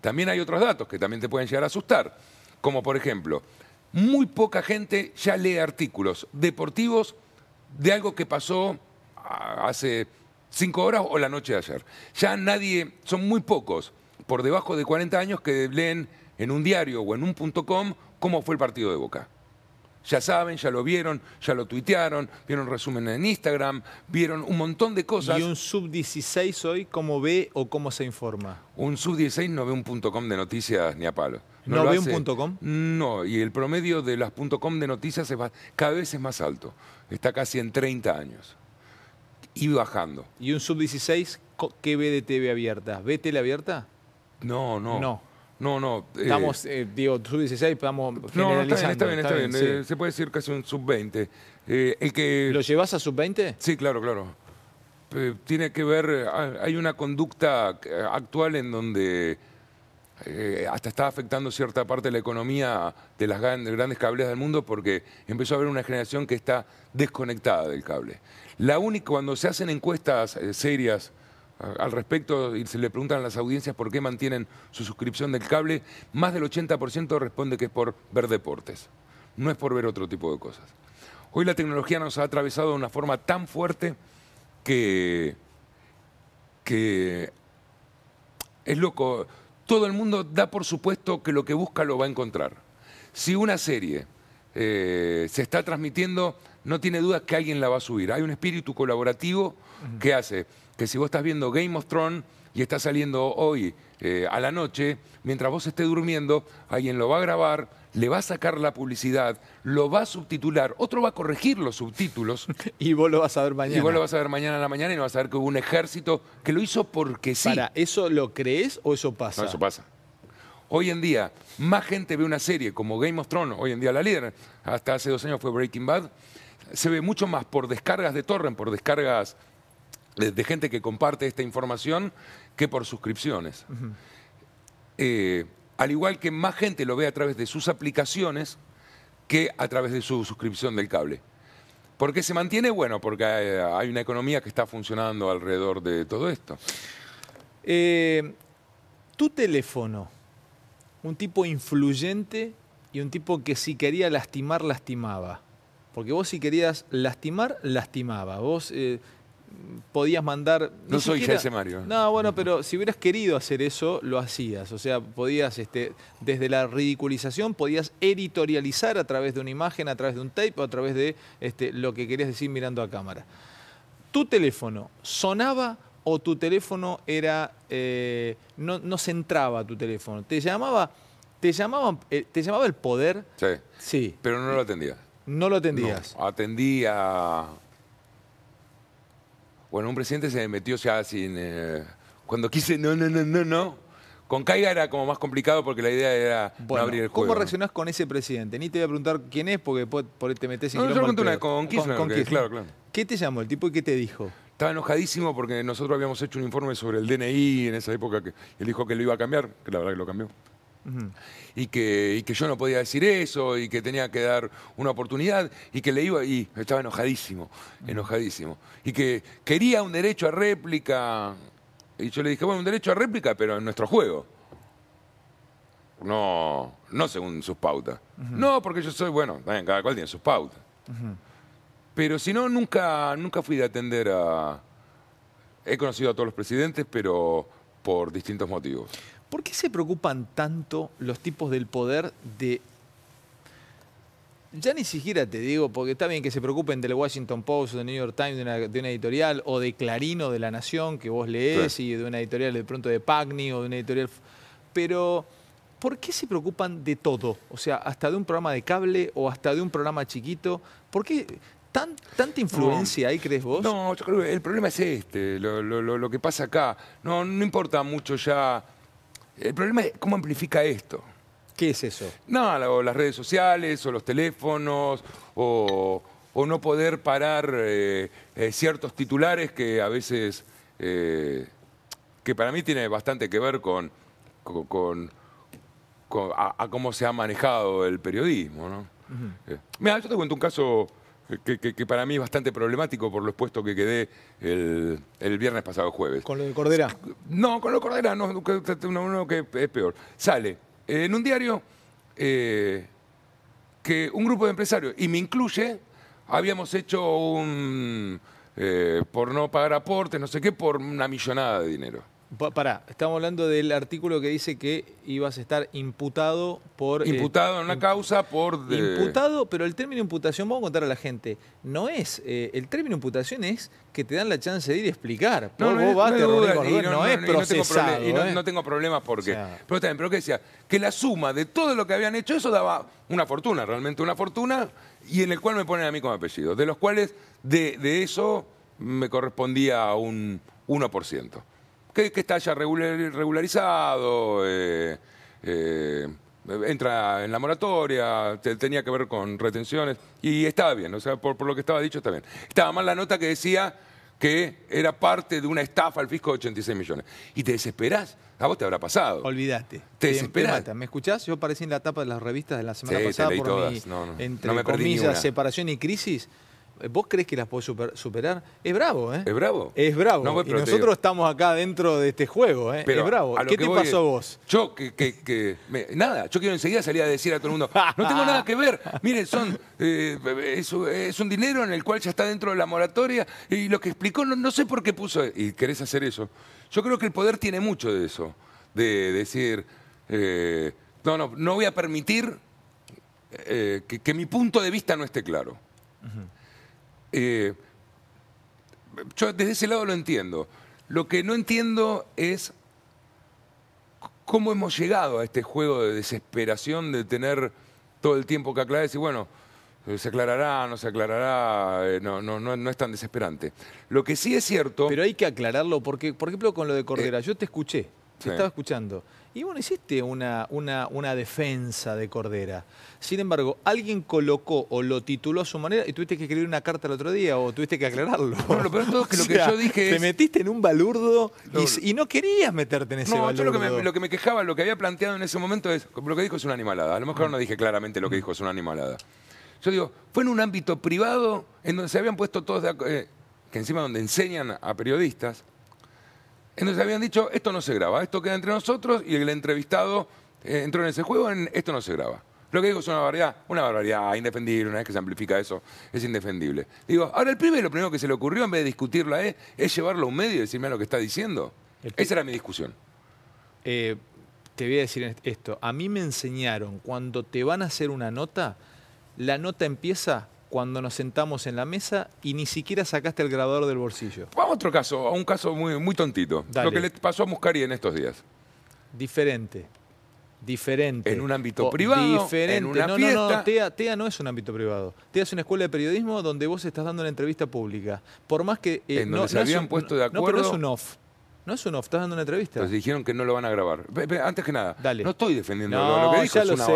También hay otros datos que también te pueden llegar a asustar, como por ejemplo, muy poca gente ya lee artículos deportivos de algo que pasó hace cinco horas o la noche de ayer. Ya nadie, son muy pocos por debajo de 40 años que leen en un diario o en un com cómo fue el partido de Boca. Ya saben, ya lo vieron, ya lo tuitearon, vieron resumen en Instagram, vieron un montón de cosas. ¿Y un sub-16 hoy cómo ve o cómo se informa? Un sub-16 no ve un com de noticias ni a palo. ¿No, ve un com? No, y el promedio de las com de noticias cada vez es más alto. Está casi en 30 años y bajando. ¿Y un sub-16 qué ve de TV abierta? ¿Ve tele abierta? No, no. No. No, no. Eh, estamos, eh, digo, sub-16, estamos generalizando. No, está bien, está bien. Eh, se puede decir que es un sub-20. que... ¿Lo llevas a sub-20? Sí, claro, claro. tiene que ver, ah, hay una conducta actual en donde hasta está afectando cierta parte de la economía de las grandes cables del mundo porque empezó a haber una generación que está desconectada del cable. La única, cuando se hacen encuestas eh, serias al respecto y se le preguntan a las audiencias por qué mantienen su suscripción del cable, más del 80% responde que es por ver deportes, no es por ver otro tipo de cosas. Hoy la tecnología nos ha atravesado de una forma tan fuerte que, es loco. Todo el mundo da por supuesto que lo que busca lo va a encontrar. Si una serie eh, se está transmitiendo, no tiene duda que alguien la va a subir. Hay un espíritu colaborativo que hace que si vos estás viendo Game of Thrones y está saliendo hoy eh, a la noche, mientras vos estés durmiendo, alguien lo va a grabar, le va a sacar la publicidad, lo va a subtitular, otro va a corregir los subtítulos. y vos lo vas a ver mañana. Y vos lo vas a ver mañana a la mañana y no vas a ver que hubo un ejército que lo hizo porque sí. Para, ¿eso lo crees o eso pasa? No, eso pasa. Hoy en día, más gente ve una serie como Game of Thrones, hoy en día la líder, hasta hace dos años fue Breaking Bad, se ve mucho más por descargas de torrent, por descargas eh, de, gente que comparte esta información, que por suscripciones. Eh, al igual que más gente lo ve a través de sus aplicaciones que a través de su suscripción del cable. ¿Por qué se mantiene? Bueno, porque eh, hay una economía que está funcionando alrededor de todo esto. tu teléfono, un tipo influyente y un tipo que si quería lastimar, lastimaba. Porque vos si querías lastimar, lastimaba. Vos eh, podías mandar... No soy jefe Mario. No, bueno, pero si hubieras querido hacer eso, lo hacías. O sea, podías, este, desde la ridiculización, podías editorializar a través de una imagen, a través de un tape o a través de este, lo que querías decir mirando a cámara. ¿Tu teléfono sonaba o tu teléfono era... Eh, no, no tu teléfono? ¿Te llamaba, te llamaban, eh, te llamaba el poder? Sí. Sí. Pero no lo atendía no lo atendías. No, atendía. Bueno, un presidente se metió ya sin. Eh, cuando quise, no, no, no, no, no. Con Caiga era como más complicado porque la idea era abrir el juego. ¿Cómo reaccionás con ese presidente? Ni te voy a preguntar quién es porque por te metes en no, yo una con, Kirchner, con, con Claro, claro. ¿Qué te llamó el tipo y qué te dijo? Estaba enojadísimo porque nosotros habíamos hecho un informe sobre el DNI en esa época que él dijo que lo iba a cambiar, que la verdad que lo cambió y, que, que yo no podía decir eso y que tenía que dar una oportunidad y que le iba y estaba enojadísimo, enojadísimo. Y que quería un derecho a réplica. Y yo le dije, bueno, un derecho a réplica, pero en nuestro juego. No, no según sus pautas. No, porque yo soy, bueno, también cada cual tiene sus pautas. Pero si no, nunca, nunca fui de atender a... He conocido a todos los presidentes, pero por distintos motivos. ¿Por qué se preocupan tanto los tipos del poder de... Ya ni siquiera te digo, porque está bien que se preocupen del Washington Post, del New York Times, de una, editorial, o de Clarino, de La Nación, que vos lees, y de una editorial de pronto de Pagni o de una editorial... Pero, ¿por qué se preocupan de todo? O sea, hasta de un programa de cable o hasta de un programa chiquito. ¿Por qué ¿Tan, ¿Tanta influencia ahí, crees vos? No, yo creo que el problema es este, lo, lo, que pasa acá. No, no importa mucho ya el problema es cómo amplifica esto. ¿Qué es eso? No, las redes sociales, o los teléfonos, o, no poder parar eh, eh, ciertos titulares que a veces, eh, que para mí tiene bastante que ver con, con, a, cómo se ha manejado el periodismo. ¿no? Mira, yo te cuento un caso que, para mí es bastante problemático por lo expuesto que quedé el, viernes pasado jueves. ¿Con lo de Cordera? No, con lo de Cordera, no, uno, que es peor. Sale eh, en un diario eh, que un grupo de empresarios, y me incluye, habíamos hecho un, eh, por no pagar aportes, no sé qué, por una millonada de dinero pará, estamos hablando del artículo que dice que ibas a estar imputado por... Eh, imputado en una causa por... Eh, imputado, pero el término imputación, vamos a contar a la gente, no es... Eh, el término imputación es que te dan la chance de ir a explicar. No, es procesado. Y no, no tengo problemas porque... Pero también, pero que decía, que la suma de todo lo que habían hecho, eso daba una fortuna, realmente una fortuna, y en el cual me ponen a mí como apellido, de los cuales de, de eso me correspondía a un 1% que, está ya regularizado, eh, eh, entra en la moratoria, tenía que ver con retenciones, y estaba bien, o sea, por, lo que estaba dicho está bien. Estaba mal la nota que decía que era parte de una estafa al fisco de 86 millones. Y te desesperás, a vos te habrá pasado. Olvidaste. Te desesperás. ¿Me escuchás? Yo aparecí en la tapa de las revistas de la semana pasada por mi, entre comillas, separación y crisis. Eh, ¿Vos crees que las podés superar? Es bravo, ¿eh? Es bravo. Es bravo. y nosotros estamos acá dentro de este juego, ¿eh? Pero es bravo. ¿Qué te pasó a vos? Yo, que, nada, yo quiero enseguida salir a decir a todo el mundo, no tengo nada que ver. Miren, son, eh, es, un dinero en el cual ya está dentro de la moratoria y lo que explicó, no, sé por qué puso. Y querés hacer eso. Yo creo que el poder tiene mucho de eso, de decir, eh, no, no, no voy a permitir que, mi punto de vista no esté claro. Eh, yo desde ese lado lo entiendo. Lo que no entiendo es cómo hemos llegado a este juego de desesperación de tener todo el tiempo que aclarar y decir, bueno, se aclarará, no se aclarará, eh, no, no, no, es tan desesperante. Lo que sí es cierto... Pero hay que aclararlo porque, por ejemplo, con lo de Cordera, eh, yo te escuché, te estaba escuchando. Y bueno, hiciste una, una, defensa de Cordera. Sin embargo, alguien colocó o lo tituló a su manera y tuviste que escribir una carta el otro día o tuviste que aclararlo. No, lo peor todo es que lo que yo dije es... Te metiste en un balurdo y, no querías meterte en ese balurdo. No, yo lo que, me, quejaba, lo que había planteado en ese momento es... Lo que dijo es una animalada. A lo mejor no dije claramente lo que dijo es una animalada. Yo digo, fue en un ámbito privado en donde se habían puesto todos... De, eh, que encima donde enseñan a periodistas entonces habían dicho, esto no se graba, esto queda entre nosotros y el entrevistado eh, entró en ese juego, en esto no se graba. Lo que digo es una barbaridad, una barbaridad indefendible, una vez que se amplifica eso, es indefendible. Digo, ahora el y lo primero que se le ocurrió, en vez de discutirla eh, es llevarlo a un medio y decirme lo que está diciendo. Esa era mi discusión. Eh, te voy a decir esto. A mí me enseñaron, cuando te van a hacer una nota, la nota empieza cuando nos sentamos en la mesa y ni siquiera sacaste el grabador del bolsillo. Vamos a otro caso, a un caso muy, muy tontito. Lo que le pasó a Muscari en estos días. Diferente. Diferente. En un ámbito privado. Diferente. En una no, no, no, TEA, TEA, no es un ámbito privado. TEA es una escuela de periodismo donde vos estás dando una entrevista pública. Por más que. Eh, no, se habían puesto de acuerdo. No, pero es un off. No es un estás dando una entrevista. Nos dijeron que no lo van a grabar. antes que nada, no estoy defendiendo lo que dijo, ya es lo una sé,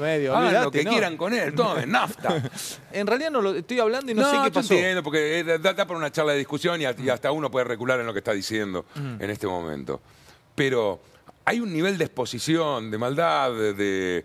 medio, lo que quieran con él, es nafta. En realidad no lo estoy hablando y no, sé qué No porque eh, data para una charla de discusión y, mm. hasta uno puede recular en lo que está diciendo mm. en este momento. Pero hay un nivel de exposición, de maldad, de...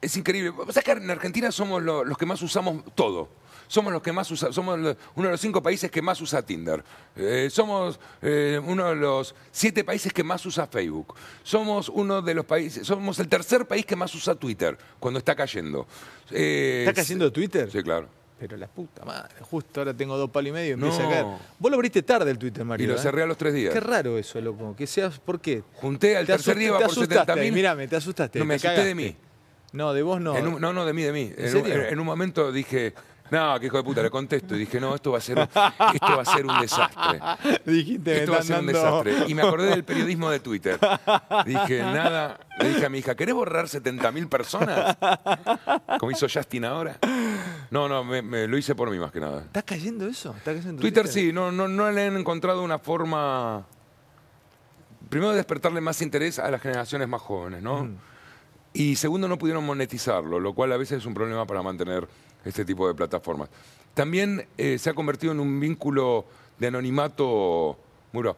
es increíble. que en Argentina somos los que más usamos todo somos los que más somos uno de los cinco países que más usa Tinder, eh, somos eh, uno de los siete países que más usa Facebook, somos uno de los países, somos el tercer país que más usa Twitter cuando está cayendo. Eh, ¿Está cayendo Twitter? Sí, claro. Pero la puta madre, justo ahora tengo dos palos y medio y no. a Vos lo abriste tarde el Twitter, Mario. Y lo cerré a los tres días. Qué raro eso, loco. Que seas, ¿Por qué? Junté al tercer día por 70 mil. Mirame, te asustaste. No, me asusté de mí. No, de vos no. no, no, de mí, de mí. en un momento dije, no, qué hijo de puta, le contesto. Y dije, no, esto va a ser un, esto va a ser un desastre. Dijiste, esto va a ser un desastre. Y me acordé del periodismo de Twitter. Dije, nada. Le dije a mi hija, ¿querés borrar 70.000 personas? Como hizo Justin ahora. No, no, me, lo hice por mí más que nada. ¿Está cayendo eso? ¿Está cayendo Twitter, Twitter, sí, no, no, le han encontrado una forma. Primero, de despertarle más interés a las generaciones más jóvenes, ¿no? Mm. Y segundo, no pudieron monetizarlo, lo cual a veces es un problema para mantener este tipo de plataformas. También eh, se ha convertido en un vínculo de anonimato muro.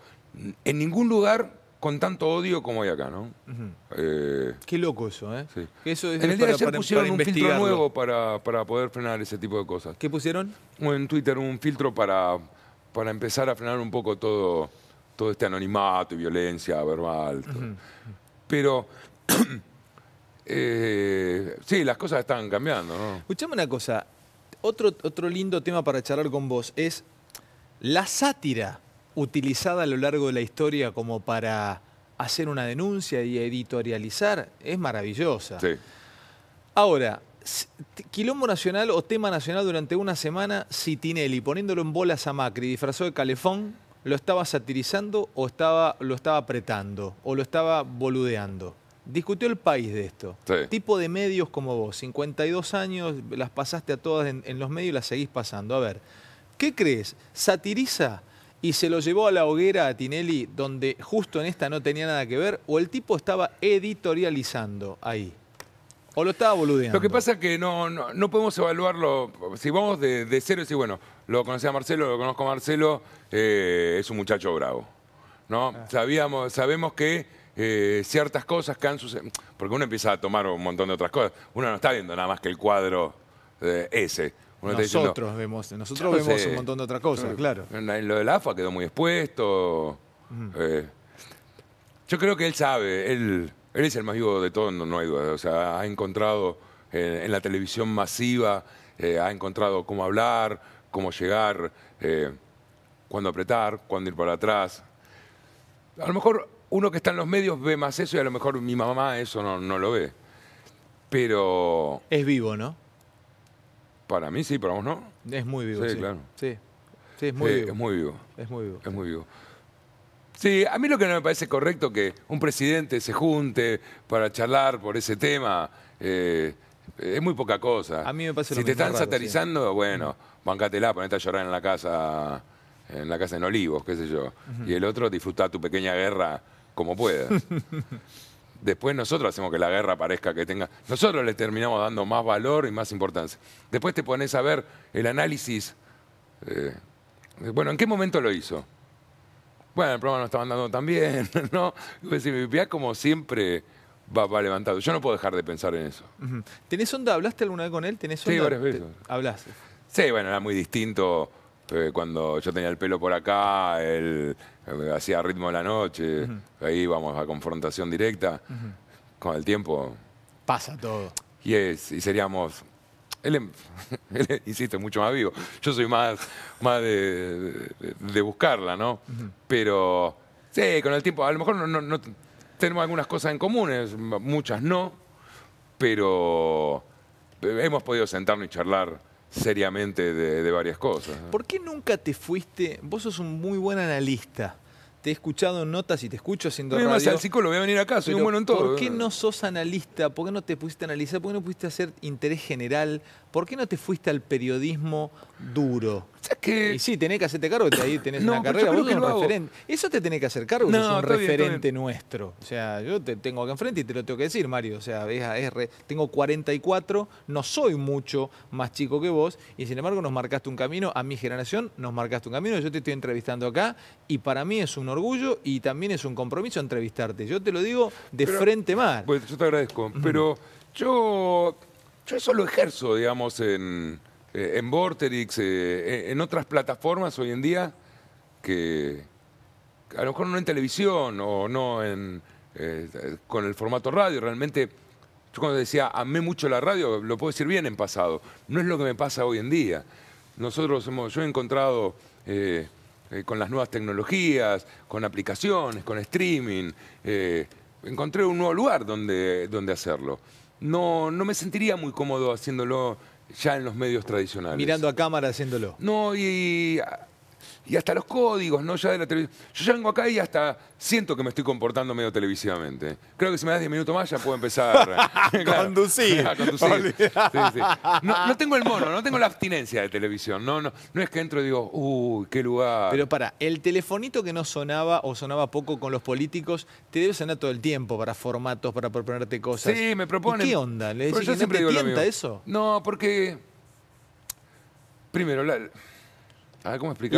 En ningún lugar con tanto odio como hay acá, ¿no? Eh, Qué loco eso, ¿eh? Eso es en el día de ayer pusieron un filtro nuevo para, poder frenar ese tipo de cosas. ¿Qué pusieron? En Twitter un filtro para, para empezar a frenar un poco todo, todo este anonimato y violencia verbal. Pero Eh, sí, las cosas están cambiando. Escuchame una cosa. Otro, lindo tema para charlar con vos es la sátira utilizada a lo largo de la historia como para hacer una denuncia y editorializar es maravillosa. Ahora, Quilombo Nacional o tema nacional durante una semana, Citinelli, poniéndolo en bolas a Macri, Disfrazó de calefón, ¿lo estaba satirizando o estaba, lo estaba apretando o lo estaba boludeando? Discutió el país de esto. Tipo de medios como vos, 52 años, las pasaste a todas en, los medios y las seguís pasando. A ver, ¿qué crees? ¿Satiriza y se lo llevó a la hoguera a Tinelli, donde justo en esta no tenía nada que ver? ¿O el tipo estaba editorializando ahí? ¿O lo estaba boludeando? Lo que pasa es que no, no, podemos evaluarlo. Si vamos de, cero y bueno, lo conocía Marcelo, lo conozco a Marcelo, eh, es un muchacho bravo. ¿no? Ah. Sabíamos, sabemos que eh, ciertas cosas que han sucedido. Porque uno empieza a tomar un montón de otras cosas. Uno no está viendo nada más que el cuadro eh, ese. nosotros vemos, nosotros vemos un montón de otras cosas, claro en Lo del AFA quedó muy expuesto. Eh, yo creo que él sabe, él, él es el más vivo de todo no, no, hay duda. O sea, ha encontrado en la televisión masiva, ha encontrado cómo hablar, cómo llegar, cuándo apretar, cuándo ir para atrás. A lo mejor uno que está en los medios ve más eso y a lo mejor mi mamá eso no, lo ve. Pero. Es vivo, ¿no? Para mí sí, para vos no. Es muy vivo. Sí, sí. claro. Sí. es, muy vivo. es muy vivo. Es muy vivo. Sí, a mí lo que no me parece correcto que un presidente se junte para charlar por ese tema. Eh, es muy poca cosa. A mí me parece Si te están satanizando bueno, bancatela, ponete a llorar en la casa, en la casa en Olivos, qué sé yo. Y el otro disfruta tu pequeña guerra como pueda. Después nosotros hacemos que la guerra parezca que tenga. Nosotros le terminamos dando más valor y más importancia. Después te pones a ver el análisis. Eh, bueno, ¿en qué momento lo hizo? Bueno, el programa no estaba andando tan bien, ¿no? Ya como siempre va, levantado. Yo no puedo dejar de pensar en eso. ¿Tenés onda? ¿Hablaste alguna vez con él? ¿Tenés onda? Sí, Sí, bueno, era muy distinto este, cuando yo tenía el pelo por acá, él eh, hacía ritmo de la noche, ahí íbamos a confrontación directa. Con el tiempo. Pasa todo. Y, es, y seríamos. Él, em, él, mucho más vivo. Yo soy más, más de, buscarla, ¿no? Pero, sí, con el tiempo, a lo mejor no, tenemos algunas cosas en común, muchas no, pero eh, hemos podido sentarnos y charlar seriamente de, varias cosas. ¿Por qué nunca te fuiste? Vos sos un muy buen analista. Te he escuchado notas y te escucho haciendo no, radio. al psicólogo voy a venir acá, soy un bueno en ¿Por qué no sos analista? ¿Por qué no te pusiste analizar? ¿Por qué no pudiste hacer interés general? ¿por qué no te fuiste al periodismo duro? Y sí, tenés que hacerte cargo, ahí tenés una carrera, vos un referente. Eso te tenés que hacer cargo, sos un referente nuestro. O sea, yo te tengo acá enfrente y te lo tengo que decir, Mario. O sea, es, es tengo 44, no soy mucho más chico que vos, y sin embargo nos marcaste un camino, a mi generación nos marcaste un camino, yo te estoy entrevistando acá, y para mí es un orgullo y también es un compromiso entrevistarte. Yo te lo digo de frente más. Pues yo te agradezco, pero yo yo eso lo ejerzo, digamos, en, eh, en Vorterix, eh, eh, en otras plataformas hoy en día que a lo mejor no en televisión o no en, con el formato radio. Realmente, yo cuando decía amé mucho la radio, lo puedo decir bien en pasado. No es lo que me pasa hoy en día. Nosotros hemos, yo he encontrado con las nuevas tecnologías, con aplicaciones, con streaming, encontré un nuevo lugar donde hacerlo no, no me sentiría muy cómodo haciéndolo ya en los medios tradicionales. Mirando a cámara haciéndolo. No, y, y y hasta los códigos, ¿no? Ya de la televisión. Yo ya vengo acá y hasta siento que me estoy comportando medio televisivamente. Creo que si me das 10 minutos más ya puedo empezar conducir. a conducir. No, tengo el mono, no tengo la abstinencia de televisión. No, no, no es que entro y digo, uy, qué lugar. Pero para, el telefonito que no sonaba o sonaba poco con los políticos, te debe sonar todo el tiempo para formatos, para proponerte cosas. Sí, me propone ¿Y ¿Qué onda? ¿Le decís, eso? No, porque... Primero, la,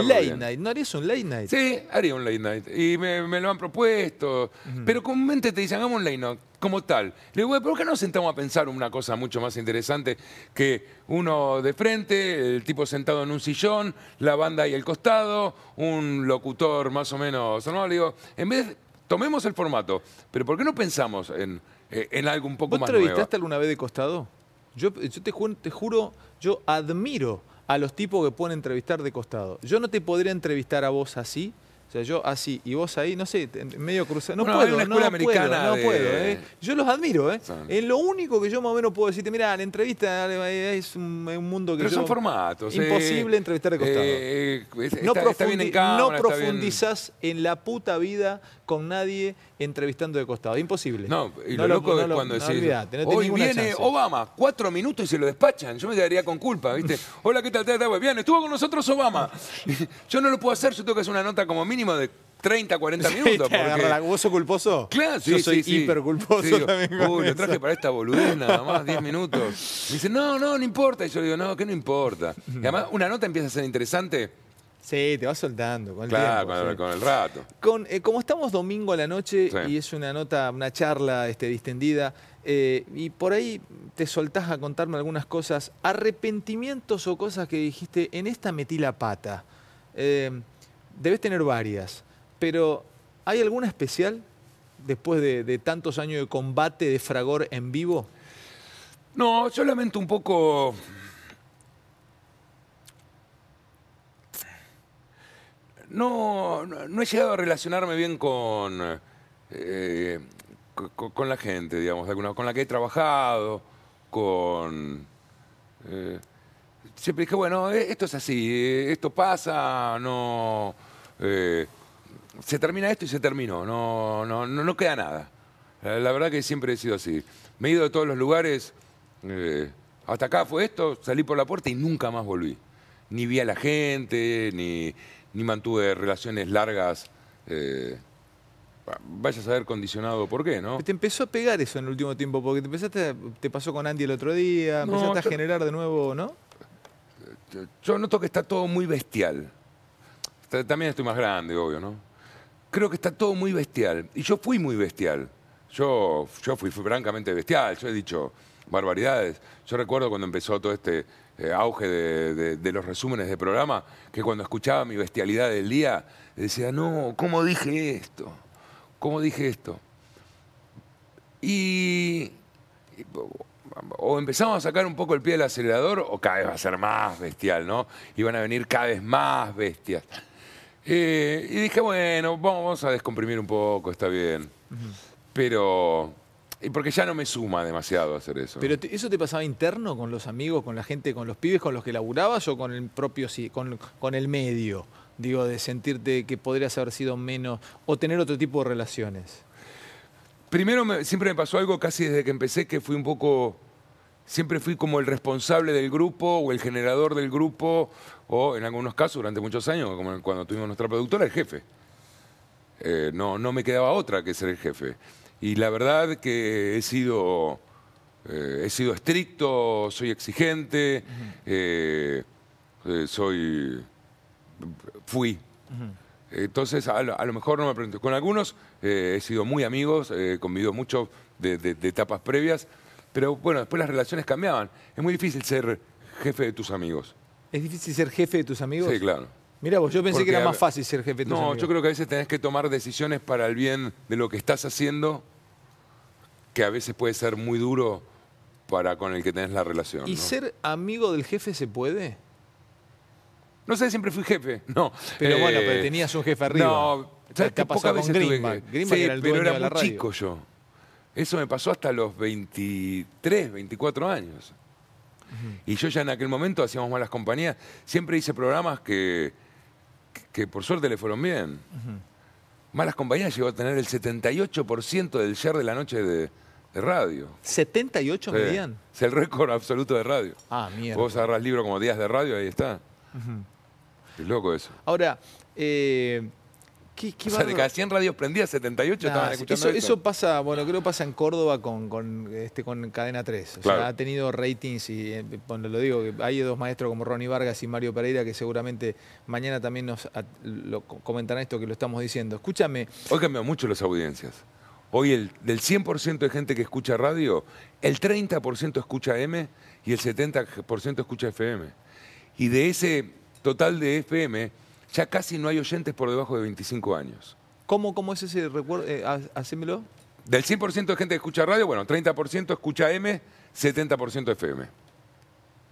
Late night, ¿no harías un late night? Sí, haría un late night. Y me, lo han propuesto. Pero comúnmente te dicen, hagamos un late night como tal. Le digo, ¿por qué no sentamos a pensar una cosa mucho más interesante que uno de frente, el tipo sentado en un sillón, la banda y el costado, un locutor más o menos. ¿no? digo, en vez, tomemos el formato, pero ¿por qué no pensamos en, eh, algo un poco más más ¿Vos entrevistaste alguna vez de costado? Yo, te juro, yo admiro a los tipos que pueden entrevistar de costado. Yo no te podría entrevistar a vos así, o sea, yo así y vos ahí, no sé, medio cruzado. No puedo, no puedo, puedo. ¿eh? Yo los admiro, ¿eh? Es lo único que yo más o menos puedo decirte, mira, la entrevista es un, mundo que Pero son formatos. Eh, imposible entrevistar de costado. no, en profundizás en la puta vida con nadie entrevistando de costado. Imposible. No, y lo loco es cuando decís. hoy viene Obama, cuatro minutos y se lo despachan. Yo me quedaría con culpa, ¿viste? Hola, ¿qué tal? Bien, estuvo con nosotros Obama. yo no lo puedo hacer, yo tengo que hacer una nota como mínimo de 30, 40 minutos. La... ¿Vos sos culposo? Claro, sí, Yo soy sí, hiper culposo Uy, lo traje para esta boludez nada más, 10 minutos. dice, no, no, no importa. Y yo digo, no, ¿qué no importa. Y además, una nota empieza a ser interesante Sí, te vas soltando con el tiempo, con, el rato. Con, eh, como estamos domingo a la noche y es una nota, una charla este, distendida, eh, y por ahí te soltás a contarme algunas cosas, arrepentimientos o cosas que dijiste, en esta metí la pata. Em, debes tener varias, pero ¿hay alguna especial después de, tantos años de combate de fragor en vivo? No, solamente un poco No, no, he llegado a relacionarme bien con, eh, con, la gente, digamos, alguna, con la que he trabajado, con... Eh, siempre dije, bueno, eh, esto es así, esto pasa, no... se termina esto y se terminó, no, no, no, queda nada. La verdad que siempre he sido así. Me he ido de todos los lugares, hasta acá fue esto, salí por la puerta y nunca más volví. Ni vi a la gente, ni, ni mantuve relaciones largas. Eh, vayas a ver condicionado por qué, ¿no? Te empezó a pegar eso en el último tiempo, porque te empezaste, te pasó con Andy el otro día, empezaste a generar de nuevo, ¿no? Yo, noto que está todo muy bestial. también estoy más grande, obvio, ¿no? Creo que está todo muy bestial. Y yo fui muy bestial. Yo, yo fui francamente bestial. Yo he dicho barbaridades. Yo recuerdo cuando empezó todo este eh, auge de, los resúmenes de programa, que cuando escuchaba mi bestialidad del día, decía, no, ¿cómo dije esto? ¿Cómo dije esto? Y, o empezamos a sacar un poco el pie del acelerador o cada vez va a ser más bestial, ¿no? Y van a venir cada vez más bestias. Eh, y dije, bueno, vamos a descomprimir un poco, está bien. Pero y porque ya no me suma demasiado hacer eso. ¿Pero eso te pasaba interno con los amigos, con la gente, con los pibes, con los que laburabas o con el propio, con, con el medio? Digo, de sentirte que podrías haber sido menos o tener otro tipo de relaciones. Primero siempre me pasó algo casi desde que empecé que fui un poco siempre fui como el responsable del grupo o el generador del grupo, o en algunos casos, durante muchos años, como cuando tuvimos nuestra productora, el jefe. Eh, no, no me quedaba otra que ser el jefe y la verdad que he sido, eh, he sido estricto, soy exigente, eh, eh, soy, fui. Entonces, a lo, mejor no me pregunto. Con algunos he sido muy amigos, he convivido mucho de, etapas previas, pero bueno, después las relaciones cambiaban. Es muy difícil ser jefe de tus amigos. ¿Es difícil ser jefe de tus amigos? Sí, claro. Mira vos, yo pensé que era más fácil ser jefe de tus amigos. No, yo creo que a veces tenés que tomar decisiones para el bien de lo que estás haciendo que a veces puede ser muy duro para con el que tenés la relación. ¿Y ser amigo del jefe se puede? No sé, siempre fui jefe, no. Pero bueno, pero eh, tenías un jefe arriba. No, ¿sabes tuve que... era el pero era muy chico yo. Eso me pasó hasta los 23, 24 años. Y yo ya en aquel momento hacíamos malas compañías. Siempre hice programas que, que, por suerte le fueron bien. Malas Compañías llegó a tener el 78% del share de la noche de, radio. ¿78 medían? Es el récord absoluto de radio. Ah, mierda. Vos agarrás libro como días de radio, ahí está. Es loco eso. Ahora, eh, Qué, o sea, de cada 100 radios prendidas, 78 estaban escuchando eso, pasa, bueno, creo que pasa en Córdoba con, este, con Cadena 3. O sea, ha tenido ratings y, eh, bueno, lo digo, hay dos maestros como Ronnie Vargas y Mario Pereira que seguramente mañana también nos comentarán esto que lo estamos diciendo. Escúchame. Hoy cambian mucho las audiencias. Hoy el, del 100% de gente que escucha radio, el 30% escucha M y el 70% escucha FM. Y de ese total de FM ya casi no hay oyentes por debajo de 25 años. ¿Cómo, cómo es ese recuerdo? Eh, hacémelo. Del 100% de gente que escucha radio, bueno, 30% escucha M, 70% FM.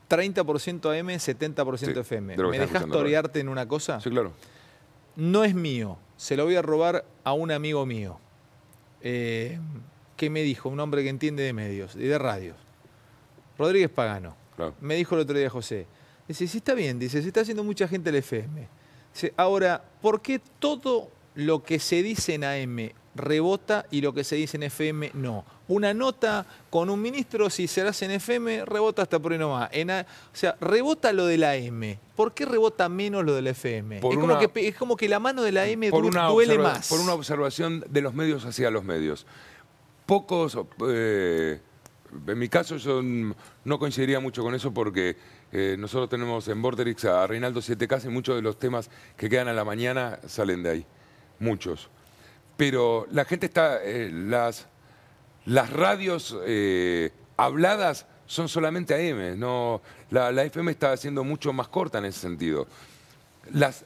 30% AM, 70% FM. ¿Me dejas torearte en una cosa? Sí, claro. No es mío, se lo voy a robar a un amigo mío. Eh, ¿Qué me dijo? Un hombre que entiende de medios y de radios. Rodríguez Pagano. Me dijo el otro día José. Dice, sí está bien, dice, se está haciendo mucha gente el FM. Ahora, ¿por qué todo lo que se dice en AM rebota y lo que se dice en FM no? Una nota con un ministro, si se hace en FM, rebota hasta por ahí nomás. o sea, rebota lo de la M. ¿Por qué rebota menos lo del FM? es, como que, la mano de la M duele más. Por una observación de los medios hacia los medios. Pocos, eh, en mi caso yo no coincidiría mucho con eso porque eh, nosotros tenemos en Borderix a Reinaldo 7K y muchos de los temas que quedan a la mañana salen de ahí. Muchos. Pero la gente está. Eh, las, radios eh, habladas son solamente AM. No, la, FM está siendo mucho más corta en ese sentido. Las,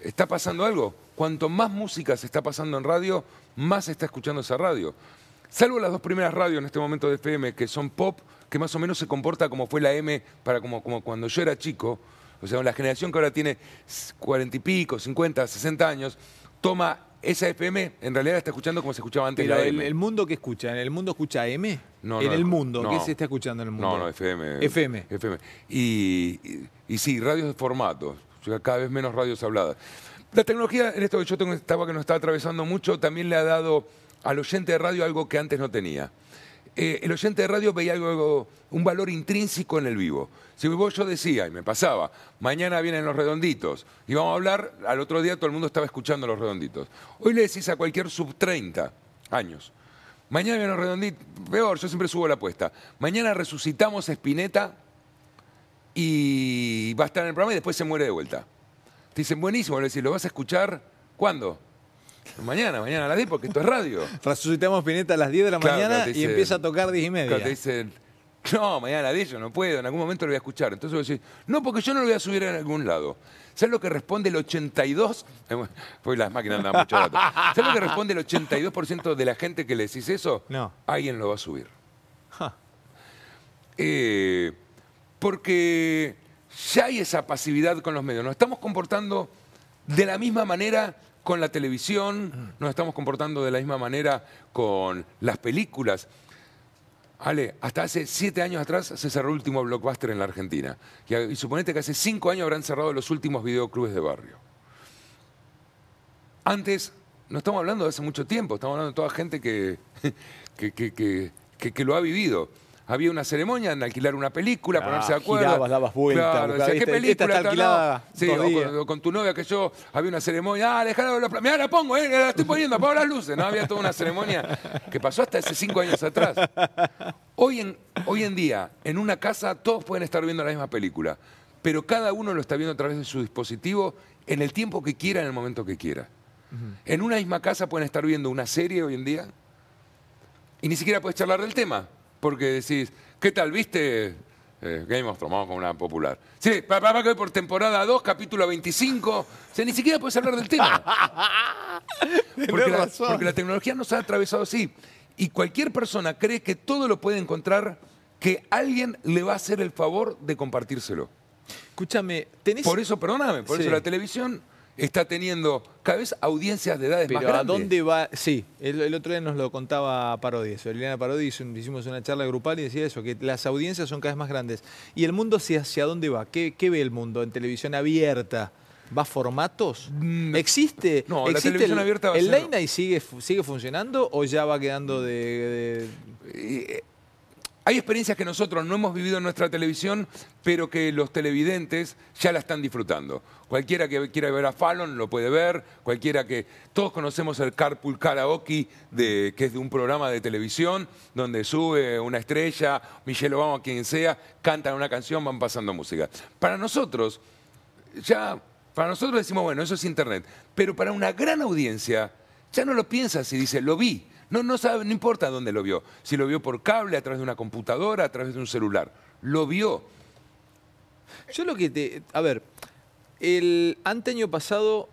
está pasando algo. Cuanto más música se está pasando en radio, más se está escuchando esa radio. Salvo las dos primeras radios en este momento de FM, que son pop, que más o menos se comporta como fue la M para como, como cuando yo era chico. O sea, la generación que ahora tiene cuarenta y pico, 50, 60 años, toma esa FM, en realidad está escuchando como se escuchaba antes. el, mundo que escucha? ¿En el mundo escucha M? No, en el mundo, ¿qué se está escuchando en el mundo? No, no, FM. FM. FM. Y, y, sí, radios de formato, cada vez menos radios habladas. La tecnología, en esto que yo tengo, estaba que nos está atravesando mucho, también le ha dado al oyente de radio algo que antes no tenía. Eh, el oyente de radio veía algo, un valor intrínseco en el vivo. Si vos yo decía, y me pasaba, mañana vienen los redonditos, y vamos a hablar, al otro día todo el mundo estaba escuchando los redonditos. Hoy le decís a cualquier sub 30 años, mañana vienen los redonditos, peor, yo siempre subo la apuesta, mañana resucitamos a Spinetta y va a estar en el programa y después se muere de vuelta. Te dicen, buenísimo, le decís, ¿lo vas a escuchar? ¿Cuándo? Mañana, mañana a las 10, porque esto es radio. Resucitamos Pineta a las 10 de la mañana y empieza a tocar 10 y media. te dicen, no, mañana a las yo no puedo, en algún momento lo voy a escuchar. Entonces vos decís, no, porque yo no lo voy a subir en algún lado. ¿Sabes lo que responde el 82? Eh, pues las máquinas ¿Sabes lo que responde el 82% de la gente que le decís eso? No. Alguien lo va a subir. Eh, porque ya hay esa pasividad con los medios. Nos estamos comportando de la misma manera con la televisión, nos estamos comportando de la misma manera con las películas. Ale, hasta hace siete años atrás se cerró el último blockbuster en la Argentina. Y, suponete que hace cinco años habrán cerrado los últimos videoclubes de barrio. Antes, no estamos hablando de hace mucho tiempo, estamos hablando de toda gente que, que, que lo ha vivido había una ceremonia en alquilar una película, ah, ponerse de acuerdo. Girabas, dabas vueltas. Claro, decía, ¿qué película? Esta está sí, o con, tu novia que yo, había una ceremonia, ah, los mirá, la pongo, eh, la estoy poniendo, apago las luces. No, había toda una ceremonia que pasó hasta hace cinco años atrás. Hoy en, hoy en día, en una casa, todos pueden estar viendo la misma película, pero cada uno lo está viendo a través de su dispositivo en el tiempo que quiera, en el momento que quiera. En una misma casa pueden estar viendo una serie hoy en día y ni siquiera puedes charlar del tema porque decís, ¿qué tal viste eh, Game of Thrones, con una popular. Sí, papá, que por temporada 2, capítulo 25. O sea, ni siquiera puedes hablar del tema. porque, la, razón. porque la tecnología nos ha atravesado así. Y cualquier persona cree que todo lo puede encontrar, que alguien le va a hacer el favor de compartírselo. Escúchame, tenés. Por eso, perdóname, por eso la televisión está teniendo cada vez audiencias de edades más grandes. ¿a dónde va? Sí, el, otro día nos lo contaba Parodi, eso. Eliana Parodi, hicimos una charla grupal y decía eso, que las audiencias son cada vez más grandes. ¿Y el mundo hacia, hacia dónde va? ¿Qué, ve el mundo en televisión abierta? ¿Va formatos? Mm, ¿Existe? No, existe la televisión el, abierta ¿El y sigue, sigue funcionando o ya va quedando de... Eh, hay experiencias que nosotros no hemos vivido en nuestra televisión, pero que los televidentes ya la están disfrutando. Cualquiera que quiera ver a Fallon lo puede ver, cualquiera que... Todos conocemos el Carpool Karaoke, que es de un programa de televisión, donde sube una estrella, Michelle Obama, quien sea, cantan una canción, van pasando música. Para nosotros, ya... Para nosotros decimos, bueno, eso es internet. Pero para una gran audiencia, ya no lo piensas y dice, lo vi. No, no sabe, no importa dónde lo vio. Si lo vio por cable, a través de una computadora, a través de un celular. Lo vio. Yo lo que te. A ver, el anteaño pasado,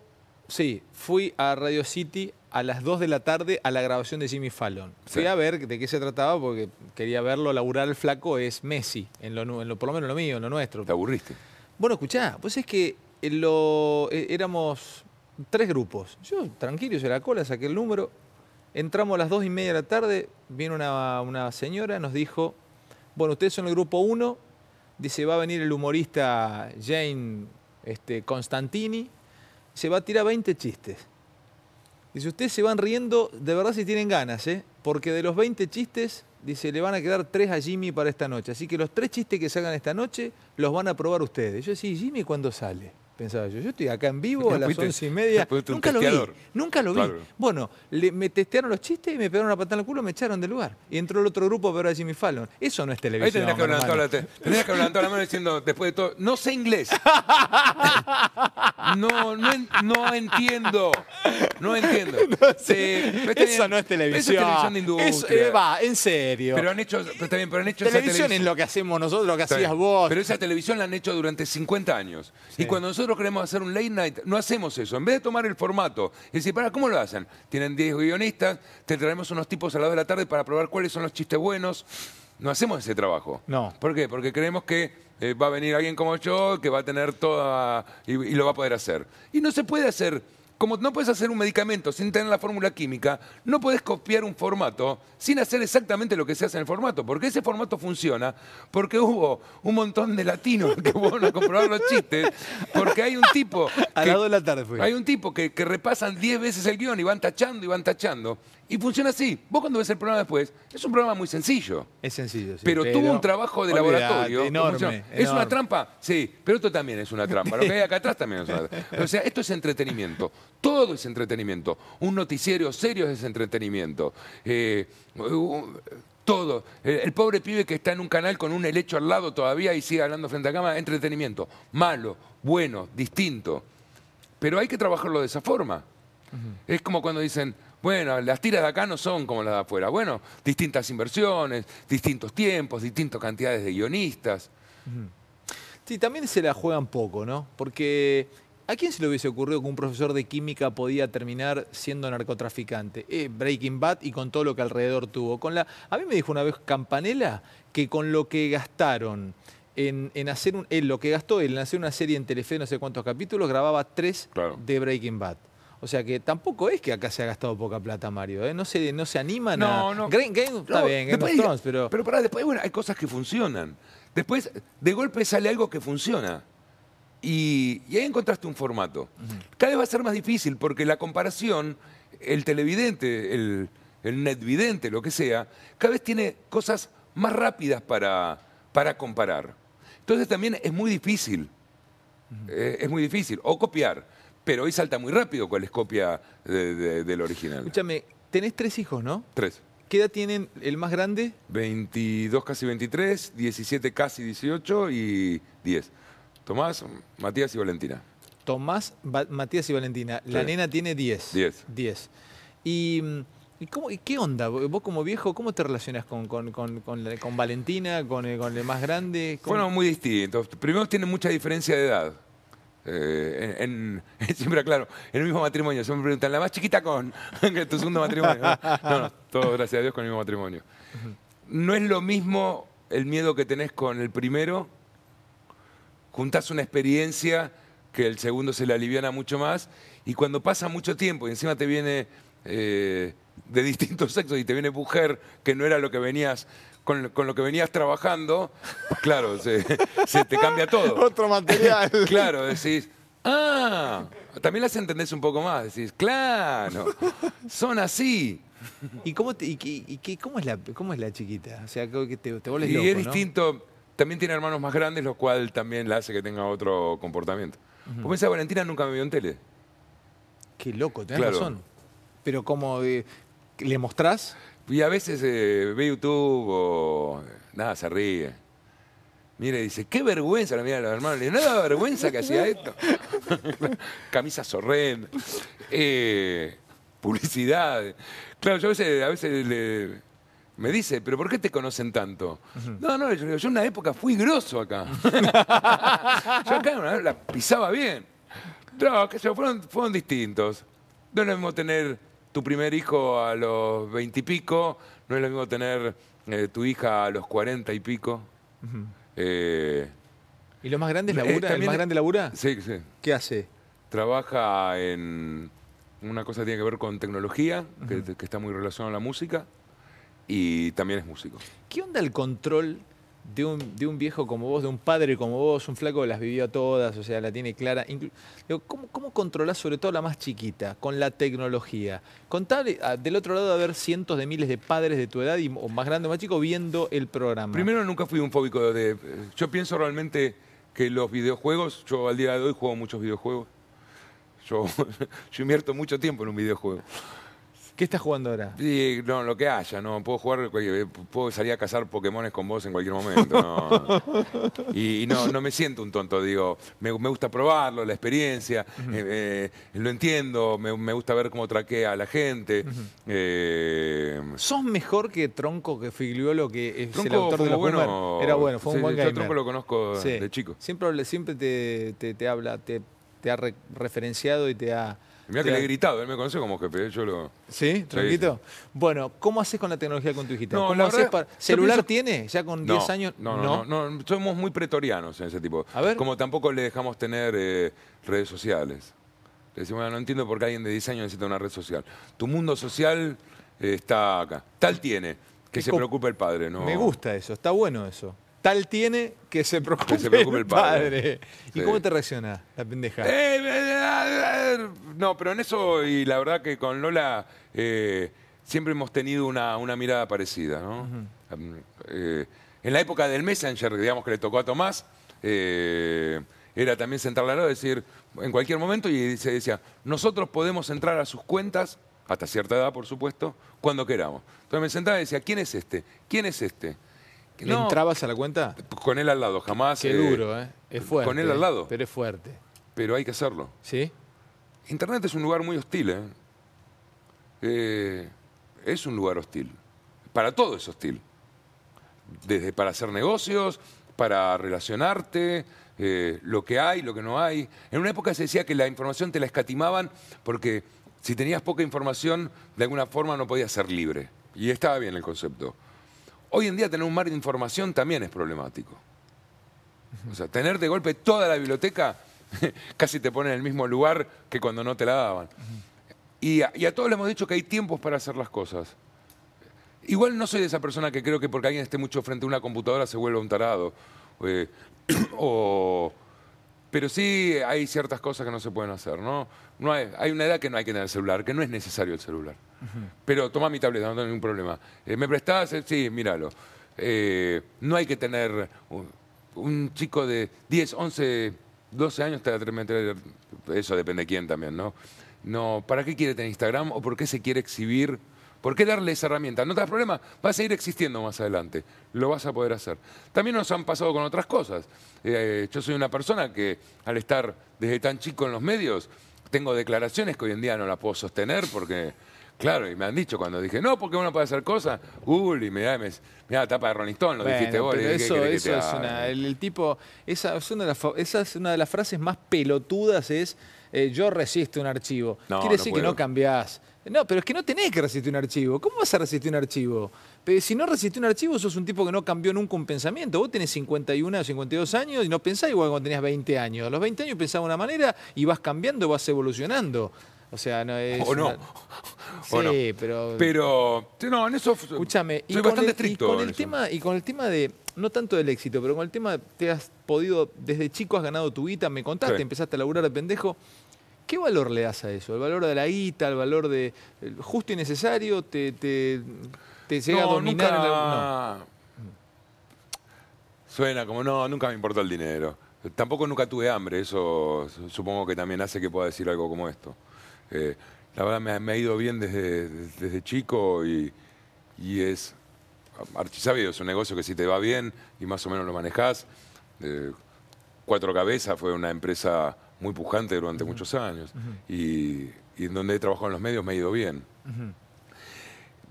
sí, fui a Radio City a las 2 de la tarde a la grabación de Jimmy Fallon. Fui a ver de qué se trataba porque quería verlo laburar el flaco, es Messi, en lo, por lo menos lo mío, lo nuestro. ¿Te aburriste? Bueno, escuchá, pues es que eh, lo, eh, éramos tres grupos. Yo, tranquilo, hice la cola, saqué el número Entramos a las dos y media de la tarde, viene una, señora, nos dijo, bueno, ustedes son el grupo 1, dice, va a venir el humorista Jane este, Constantini, se va a tirar 20 chistes. Dice, ustedes se van riendo, de verdad si tienen ganas, ¿eh? porque de los 20 chistes, dice, le van a quedar tres a Jimmy para esta noche. Así que los tres chistes que salgan esta noche los van a probar ustedes. Yo decía, Jimmy cuándo sale? pensaba yo. Yo estoy acá en vivo a las once y media. Nunca lo vi, nunca lo vi. Bueno, me testearon los chistes y me pegaron una patada en el culo y me echaron del lugar. Y entró el otro grupo a ver a Jimmy Fallon. Eso no es televisión. Ahí tendrías que, levantar la, la mano diciendo, después de todo, no sé inglés. no, no, no entiendo. No entiendo. eso no es televisión. Eso es televisión de Eso, eh, va, en serio. Pero han hecho, pero también, pero han hecho televisión esa televisión. es lo que hacemos nosotros, lo que hacías vos. Pero esa televisión la han hecho durante 50 años. Y cuando nosotros queremos hacer un late night, no hacemos eso. En vez de tomar el formato y decir, para, ¿cómo lo hacen? Tienen 10 guionistas, te traemos unos tipos a las de la tarde para probar cuáles son los chistes buenos. No hacemos ese trabajo. No. ¿Por qué? Porque creemos que eh, va a venir alguien como yo que va a tener toda. y lo va a poder hacer. Y no se puede hacer como no puedes hacer un medicamento sin tener la fórmula química, no puedes copiar un formato sin hacer exactamente lo que se hace en el formato, porque ese formato funciona, porque hubo un montón de latinos que fueron a comprobar los chistes, porque hay un tipo... Que, a de la tarde fue. Hay un tipo que, que repasan 10 veces el guión y van tachando y van tachando. Y funciona así. Vos cuando ves el programa después, es un programa muy sencillo. Es sencillo, sí. Pero, tuvo un trabajo de laboratorio. ¿Es una trampa? Sí, pero esto también es una trampa. Lo que hay acá atrás también es una trampa. O sea, esto es entretenimiento. Todo es entretenimiento. Un noticiero serio es entretenimiento. Eh, todo. El, pobre pibe que está en un canal con un helecho al lado todavía y sigue hablando frente a cámara, entretenimiento. Malo, bueno, distinto. Pero hay que trabajarlo de esa forma. Es como cuando dicen, bueno, las tiras de acá no son como las de afuera. Bueno, distintas inversiones, distintos tiempos, distintas cantidades de guionistas. Sí, también se la juegan poco, ¿no? Porque ¿a quién se le hubiese ocurrido que un profesor de química podía terminar siendo narcotraficante? Eh, Breaking Bad y con todo lo que alrededor tuvo. Con la... A mí me dijo una vez Campanella que con lo que gastaron en, hacer un, eh, lo que gastó él en hacer una serie en Telefe, no sé cuántos capítulos, grababa tres de Breaking Bad. O sea que tampoco es que acá se ha gastado poca plata, Mario. ¿eh? No, se, no se animan no, No, Game, está bien, Game of pero. Pero pará, después bueno, hay cosas que funcionan. Después, de golpe sale algo que funciona. Y, ahí encontraste un formato. Cada vez va a ser más difícil porque la comparación, el televidente, el, netvidente, lo que sea, cada vez tiene cosas más rápidas para, comparar. Entonces también es muy difícil. Eh, es muy difícil. O copiar pero hoy salta muy rápido cuál es copia del original. Escúchame, tenés tres hijos, ¿no? Tres. ¿Qué edad tienen el más grande? 22, casi 23, 17, casi 18 y 10. Tomás, Matías y Valentina. Tomás, Matías y Valentina. La nena tiene 10. 10. 10. Y... qué onda? ¿Vos como viejo, cómo te relacionas con, Valentina, con el, más grande? Bueno, muy distinto. Primero tienen mucha diferencia de edad. Eh, siempre claro, en el mismo matrimonio. Siempre me preguntan, ¿la más chiquita con tu segundo matrimonio? No, no, todo gracias a Dios con el mismo matrimonio. No es lo mismo el miedo que tenés con el primero, juntás una experiencia que el segundo se le aliviana mucho más, y cuando pasa mucho tiempo y encima te viene eh, de distintos sexos y te viene mujer, que no era lo que venías con, lo que venías trabajando, pues claro, se, te cambia todo. Otro material. claro, decís, ah, también las entendés un poco más, decís, claro, son así. ¿Y cómo, es, la, chiquita? O sea, que te, Y es distinto, también tiene hermanos más grandes, lo cual también la hace que tenga otro comportamiento. como esa Valentina nunca me vio en tele. Qué loco, tenés razón. Pero como, eh, ¿le mostrás? Y a veces eh, ve YouTube o nada, se ríe. Mire, dice, qué vergüenza, la mira los hermanos, le ¿no nada vergüenza que hacía esto. Camisa sorren eh, publicidad. Claro, yo a veces, a veces me dice, pero ¿por qué te conocen tanto? No, no, yo, yo, en una época fui grosso acá. yo acá la pisaba bien. No, que se fueron, fueron distintos. No debemos tener tu primer hijo a los veintipico, no es lo mismo tener eh, tu hija a los cuarenta y pico. Eh, ¿Y lo más grande es eh, labura? más grande labura? Sí, sí. ¿Qué hace? Trabaja en una cosa que tiene que ver con tecnología, que, que está muy relacionada a la música, y también es músico. ¿Qué onda el control? de un, de un, viejo como vos, de un padre como vos, un flaco que las vivió todas, o sea, la tiene clara. ¿cómo, ¿Cómo controlás sobre todo la más chiquita con la tecnología? contar ah, del otro lado de haber cientos de miles de padres de tu edad, y, o más grande o más chico, viendo el programa. Primero, nunca fui un fóbico de... Eh, yo pienso realmente que los videojuegos, yo al día de hoy juego muchos videojuegos. Yo, yo invierto mucho tiempo en un videojuego. ¿Qué estás jugando ahora? Sí, no, lo que haya, no. Puedo jugar, puedo salir a cazar Pokémones con vos en cualquier momento. Y, no, me siento un tonto, digo. Me, gusta probarlo, la experiencia, eh, eh, lo entiendo, me, gusta ver cómo traquea a la gente. Eh, ¿Sos mejor que Tronco, que Figliolo, que es el autor de La bueno, Era bueno, fue un buen gamer. Yo Tronco lo conozco de chico. Siempre, siempre te, te, habla, te, ha referenciado y te ha Mira que le he gritado, él me conoce como jefe, yo lo... ¿Sí? ¿Tranquito? Bueno, ¿cómo haces con la tecnología con tu hijita? ¿Cómo ¿Celular tiene? ¿Ya con 10 años? No no, no somos muy pretorianos en ese tipo. Como tampoco le dejamos tener eh, redes sociales. Le decimos, no entiendo por qué alguien de 10 años necesita una red social. Tu mundo social eh, está acá. Tal tiene, que se preocupe el padre. ¿no? Me gusta eso, está bueno eso. Tal tiene que se preocupe, el padre. ¿Y cómo te reacciona la pendeja? Eh, eh, eh, no, pero en eso, y la verdad que con Lola siempre hemos tenido una, mirada parecida, ¿no? en la época del Messenger, digamos que le tocó a Tomás, era también sentarla a decir, en cualquier momento, y se decía, nosotros podemos entrar a sus cuentas, hasta cierta edad, por supuesto, cuando queramos. Entonces me sentaba y decía, ¿quién es este? ¿Quién es este? no, entrabas a la cuenta? Con él al lado, jamás. Qué eh, duro, ¿eh? Es fuerte. Con él al eh, lado. Pero es fuerte. Pero hay que hacerlo. ¿Sí? Internet es un lugar muy hostil, ¿eh? eh es un lugar hostil. Para todo es hostil. Desde para hacer negocios, para relacionarte, lo que hay, lo que no hay. En una época se decía que la información te la escatimaban porque si tenías poca información, de alguna forma no podías ser libre. Y estaba bien el concepto. Hoy en día tener un mar de información también es problemático. O sea, tener de golpe toda la biblioteca casi te pone en el mismo lugar que cuando no te la daban. Y a, todos le hemos dicho que hay tiempos para hacer las cosas. Igual no soy de esa persona que creo que porque alguien esté mucho frente a una computadora se vuelve un tarado. Eh, o pero sí hay ciertas cosas que no se pueden hacer, ¿no? no hay, una edad que no hay que tener el celular, que no es necesario el celular. Pero toma mi tableta, no tengo ningún problema. Eh, ¿Me prestás? Eh, sí, míralo. Eh, no hay que tener un, chico de 10, 11, 12 años, te eso depende de quién también, ¿no? No, ¿para qué quiere tener Instagram o por qué se quiere exhibir? ¿Por qué darle esa herramienta? No te das problema, va a seguir existiendo más adelante, lo vas a poder hacer. También nos han pasado con otras cosas. Eh, yo soy una persona que al estar desde tan chico en los medios, tengo declaraciones que hoy en día no las puedo sostener porque, claro, y me han dicho cuando dije, no, porque uno puede hacer cosas, ¡Uy! mirá, me, tapa de Ronistón, lo dijiste vos. eso, es una, el, tipo, esa es, una de las, frases más pelotudas, es eh, yo resisto un archivo. No, Quiere decir que no cambiás no, pero es que no tenés que resistir un archivo. ¿Cómo vas a resistir un archivo? Pero si no resistís un archivo, sos un tipo que no cambió nunca un pensamiento. Vos tenés 51 o 52 años y no pensás igual cuando tenías 20 años. A los 20 años pensás de una manera y vas cambiando, vas evolucionando. O sea, no es. O no. Sí, pero. Pero. No, en eso. Escúchame. y bastante estricto. Y con, el tema, y con el tema de. No tanto del éxito, pero con el tema. Te has podido. Desde chico has ganado tu guita, me contaste, empezaste a laburar de pendejo. ¿Qué valor le das a eso? ¿El valor de la guita? ¿El valor de justo y necesario? ¿Te, llega a dominar? Suena como, no, nunca me importó el dinero. Tampoco nunca tuve hambre, eso supongo que también hace que pueda decir algo como esto. Eh, la verdad me, ha ido bien desde, desde chico y, y es archisabido, es un negocio que si te va bien y más o menos lo manejás. Eh, cuatro Cabezas fue una empresa muy pujante durante muchos años y, en donde he trabajado en los medios me ha ido bien.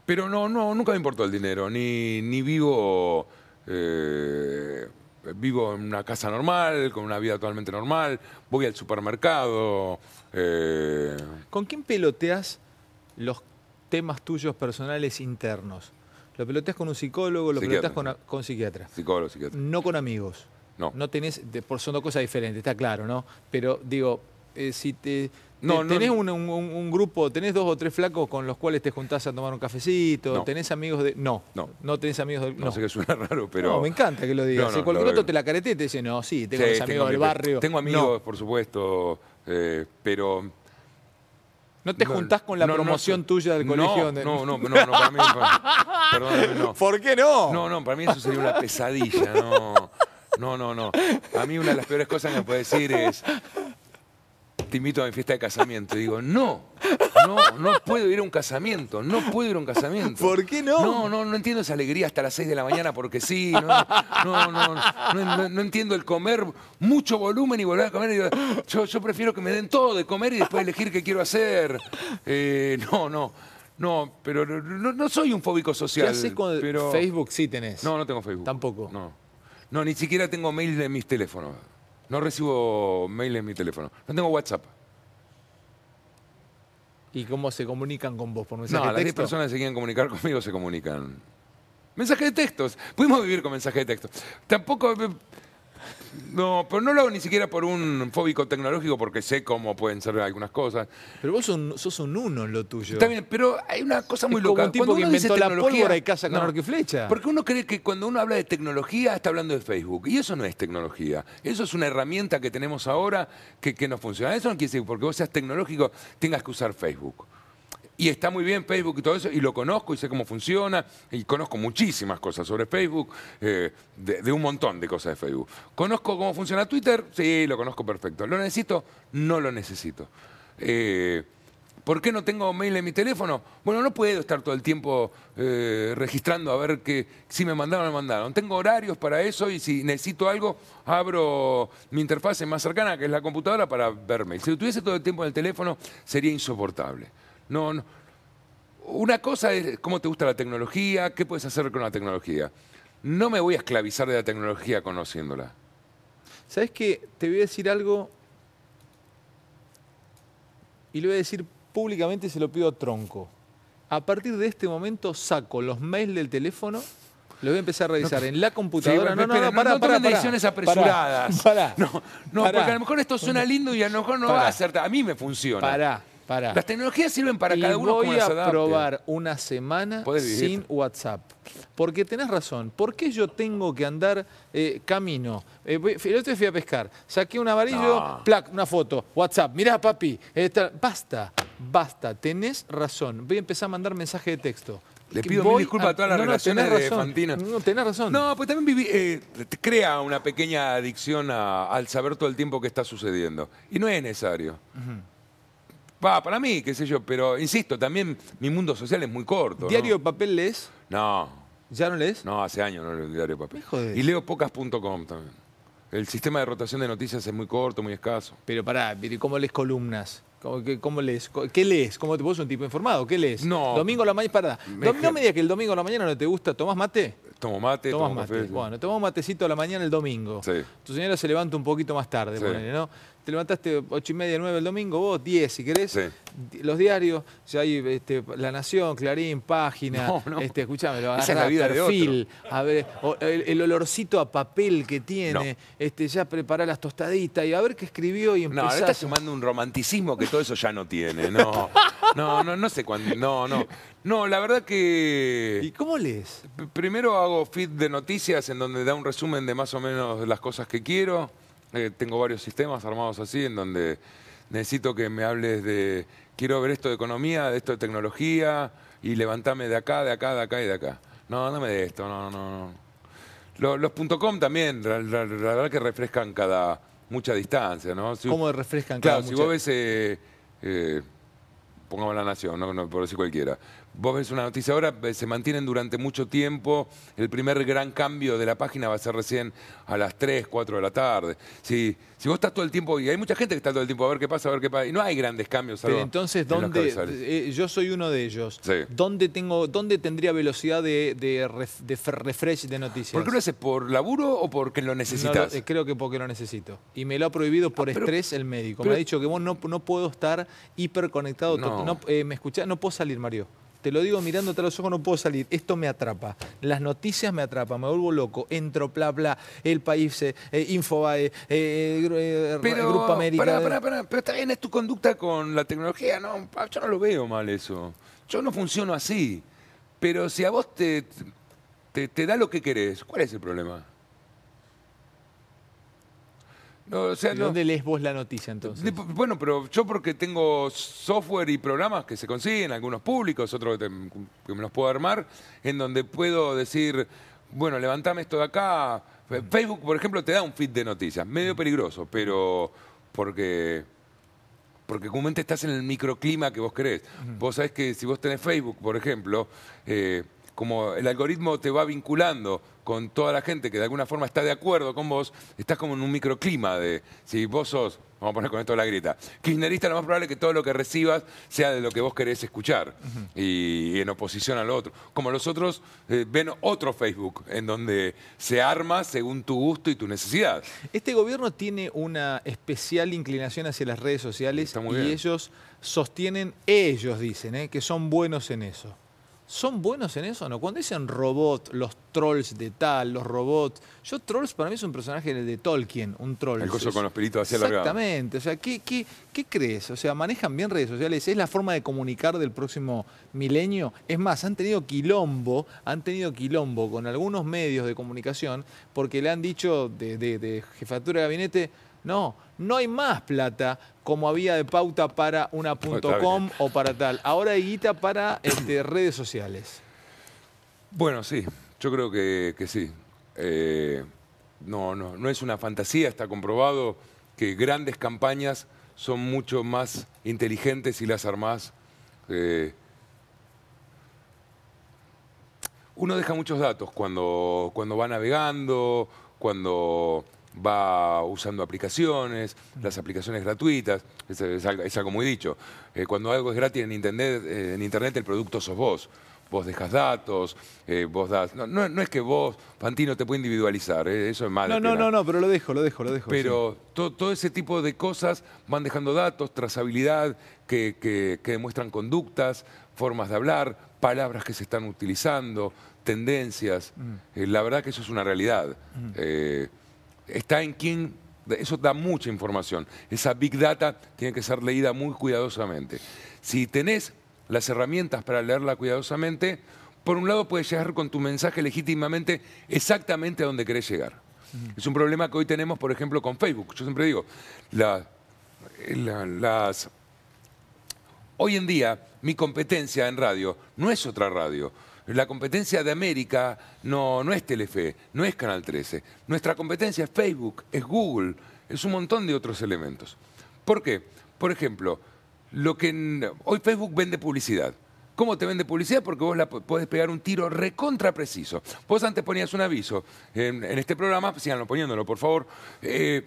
Pero no, no, nunca me importó el dinero, ni, ni vivo, eh, vivo en una casa normal, con una vida totalmente normal, voy al supermercado. Eh. ¿Con quién peloteas los temas tuyos personales internos? ¿Lo peloteas con un psicólogo, lo peloteas con, con psiquiatra? Psicólogo, psiquiatra. No con amigos. No. No tenés, son dos cosas diferentes, está claro, ¿no? Pero digo, eh, si te... No, ¿Tenés no, un, un, un, grupo, tenés dos o tres flacos con los cuales te juntás a tomar un cafecito? ¿Tenés amigos de.? No. No. tenés amigos del. No, sé que suena raro, pero. me encanta que lo digas. si cualquier otro te la carete y te dice, no, sí, tengo amigos del barrio. Tengo amigos, por supuesto, eh, pero. ¿No te juntás con la promoción tuya del colegio? No, no, no, no, para mí. Para... Perdóname, no. ¿Por qué no? No, no, para mí eso sería una pesadilla, no. No, no, no. A mí una de las peores cosas que me puede decir es, te invito a mi fiesta de casamiento. Y digo, no, no, no puedo ir a un casamiento, no puedo ir a un casamiento. ¿Por qué no? No, no, no entiendo esa alegría hasta las 6 de la mañana porque sí, no, no, no, no, entiendo el comer mucho volumen y volver a comer. Yo, yo, prefiero que me den todo de comer y después elegir qué quiero hacer. Eh, no, no. No, pero no, soy un fóbico social. ¿Qué Facebook sí tenés? No, no tengo Facebook. Tampoco. No. No, ni siquiera tengo mail en mis teléfonos. No recibo mail en mi teléfono. No tengo WhatsApp. ¿Y cómo se comunican con vos? ¿Por mensaje no, de texto? las 10 personas que se quieren comunicar conmigo se comunican. Mensajes de textos. Pudimos vivir con mensajes de texto. Tampoco no, pero no lo hago ni siquiera por un fóbico tecnológico porque sé cómo pueden ser algunas cosas. Pero vos sos un uno en lo tuyo. Está bien, pero hay una cosa muy loca. un tipo que inventó la pólvora y casa con Porque uno cree que cuando uno habla de tecnología está hablando de Facebook. Y eso no es tecnología. Eso es una herramienta que tenemos ahora que, no nos funciona. Eso no quiere decir que porque vos seas tecnológico tengas que usar Facebook. Y está muy bien Facebook y todo eso, y lo conozco y sé cómo funciona, y conozco muchísimas cosas sobre Facebook, eh, de, un montón de cosas de Facebook. ¿Conozco cómo funciona Twitter? Sí, lo conozco perfecto. ¿Lo necesito? No lo necesito. Eh, ¿Por qué no tengo mail en mi teléfono? Bueno, no puedo estar todo el tiempo eh, registrando a ver si me mandaron o no mandaron. Tengo horarios para eso y si necesito algo, abro mi interfase más cercana, que es la computadora, para ver mail. Si lo tuviese todo el tiempo en el teléfono, sería insoportable. No, no. Una cosa es cómo te gusta la tecnología, qué puedes hacer con la tecnología. No me voy a esclavizar de la tecnología conociéndola. ¿Sabes qué? Te voy a decir algo y lo voy a decir públicamente, y se lo pido Tronco. A partir de este momento saco los mails del teléfono lo voy a empezar a revisar en la computadora. no, no, decisiones apresuradas. no, porque a lo mejor esto suena lindo y a lo mejor no va a acertar. A mí me funciona. Las tecnologías sirven para que cada uno voy a probar una semana sin WhatsApp. Porque tenés razón. ¿Por qué yo tengo que andar eh, camino? Eh, el otro día fui a pescar. Saqué un amarillo, una foto. WhatsApp. Mirá, papi. basta. Basta. Tenés razón. Voy a empezar a mandar mensaje de texto. Le pido disculpas a, todas las relaciones de Fantina. No, tenés razón. No, pues también viví, eh, crea una pequeña adicción al saber todo el tiempo que está sucediendo. Y no es necesario para mí, qué sé yo, pero insisto, también mi mundo social es muy corto. ¿Diario de papel lees? No. ¿Ya no lees? No, hace años no leo diario de papel. Y leo pocas.com también. El sistema de rotación de noticias es muy corto, muy escaso. Pero pará, ¿cómo lees columnas? ¿Cómo, qué, lees? ¿Qué lees? ¿Cómo te pones un tipo informado? ¿Qué lees? No. Domingo a la mañana, pará. No me digas que el domingo a la mañana no te gusta, ¿tomás mate? Tomo mate, tomo mate. Café, bueno, tomamos matecito a la mañana el domingo. Sí. Tu señora se levanta un poquito más tarde, ¿no? Te levantaste 8 y media, 9 el domingo, vos 10 si querés. Los diarios, ya hay este, La Nación, Clarín, Página, no, no. Este, escuchame, a ver, el, olorcito a papel que tiene, este, ya prepará las tostaditas y a ver qué escribió y empezás. No, ahora estás sumando un romanticismo que todo eso ya no tiene, no. No, no, no sé cuándo. No, no. No, la verdad que... ¿Y cómo lees? Primero hago feed de noticias en donde da un resumen de más o menos las cosas que quiero. Eh, tengo varios sistemas armados así en donde necesito que me hables de... Quiero ver esto de economía, de esto de tecnología y levantame de acá, de acá, de acá y de acá. No, me de esto, no, no, no. Los, .com también, la, verdad que refrescan cada mucha distancia, ¿no? ¿Cómo refrescan? cada Claro, si vos ves, eh, eh, pongamos la nación, no, no, por decir cualquiera. Vos ves una noticia ahora, eh, se mantienen durante mucho tiempo. El primer gran cambio de la página va a ser recién a las 3, 4 de la tarde. Si, si vos estás todo el tiempo, y hay mucha gente que está todo el tiempo a ver qué pasa, a ver qué pasa, y no hay grandes cambios. Pero entonces, ¿dónde? Eh, yo soy uno de ellos. ¿Dónde, tengo, ¿Dónde tendría velocidad de, refresh de noticias? ¿Por qué lo haces? ¿Por laburo o porque lo necesitas? Eh, creo que porque lo necesito. Y me lo ha prohibido por ah, estrés el médico. me ha dicho que vos no, no puedo estar hiperconectado. No. ¿Me escuchás? No puedo salir, Mario te lo digo mirándote a los ojos, no puedo salir. Esto me atrapa. Las noticias me atrapan, me vuelvo loco. Entro, bla, bla, el país, eh, eh, Infobae, eh, eh Grupo América. Pero está bien, es tu conducta con la tecnología. No, yo no lo veo mal eso. Yo no funciono así. Pero si a vos te, te da lo que querés, ¿cuál es el problema? sea, dónde lees vos la noticia entonces? bueno, pero yo porque tengo software y programas que se consiguen, algunos públicos, otros que, me los puedo armar, en donde puedo decir, bueno, levantame esto de acá. Facebook, por ejemplo, te da un feed de noticias, medio mm. peligroso, pero porque porque comúnmente estás en el microclima que vos querés. Vos sabés que si vos tenés Facebook, por ejemplo, eh, como el algoritmo te va vinculando con toda la gente que de alguna forma está de acuerdo con vos, estás como en un microclima de si vos sos, vamos a poner con esto la grieta, kirchnerista, lo más probable es que todo lo que recibas sea de lo que vos querés escuchar y, en oposición a lo otro. Como los otros eh, ven otro Facebook en donde se arma según tu gusto y tu necesidad. Este gobierno tiene una especial inclinación hacia las redes sociales y ellos sostienen, ellos dicen, eh, que son buenos en eso. ¿Son buenos en eso o no? Cuando dicen robot, los trolls de tal, los robots. Yo, trolls para mí es un personaje de Tolkien, un troll. El coso con los pelitos hacia Exactamente. O sea, ¿qué, ¿qué, crees? O sea, ¿manejan bien redes sociales? ¿Es la forma de comunicar del próximo milenio? Es más, han tenido quilombo, han tenido quilombo con algunos medios de comunicación porque le han dicho de, de jefatura de gabinete no, no hay más plata como había de pauta para una o para tal. Ahora hay guita para este, redes sociales. Bueno, sí, yo creo que, sí. Eh, no, no, no es una fantasía, está comprobado que grandes campañas son mucho más inteligentes y las armas. Eh, uno deja muchos datos cuando, cuando va navegando, cuando va usando aplicaciones, las aplicaciones gratuitas, es, es, algo muy dicho. Eh, cuando algo es gratis en internet, eh, en internet el producto sos vos. Vos dejas datos, eh, vos das... No, es que vos, Pantino, te puede individualizar, eso es malo. No, no, no, no, pero lo dejo, lo dejo, lo dejo. Pero todo ese tipo de cosas van dejando datos, trazabilidad, que, que, demuestran conductas, formas de hablar, palabras que se están utilizando, tendencias. Mm. la verdad que eso es una realidad. Mm está en quién, eso da mucha información. Esa big data tiene que ser leída muy cuidadosamente. Si tenés las herramientas para leerla cuidadosamente, por un lado puedes llegar con tu mensaje legítimamente exactamente a donde querés llegar. Es un problema que hoy tenemos, por ejemplo, con Facebook. Yo siempre digo, las... hoy en día mi competencia en radio no es otra radio. La competencia de América no, no es Telefe, no es Canal 13. Nuestra competencia es Facebook, es Google, es un montón de otros elementos. ¿Por qué? Por ejemplo, lo que en, hoy Facebook vende publicidad. ¿Cómo te vende publicidad? Porque vos la puedes pegar un tiro recontra preciso. Vos antes ponías un aviso en, este programa, siganlo poniéndolo, por favor. Eh,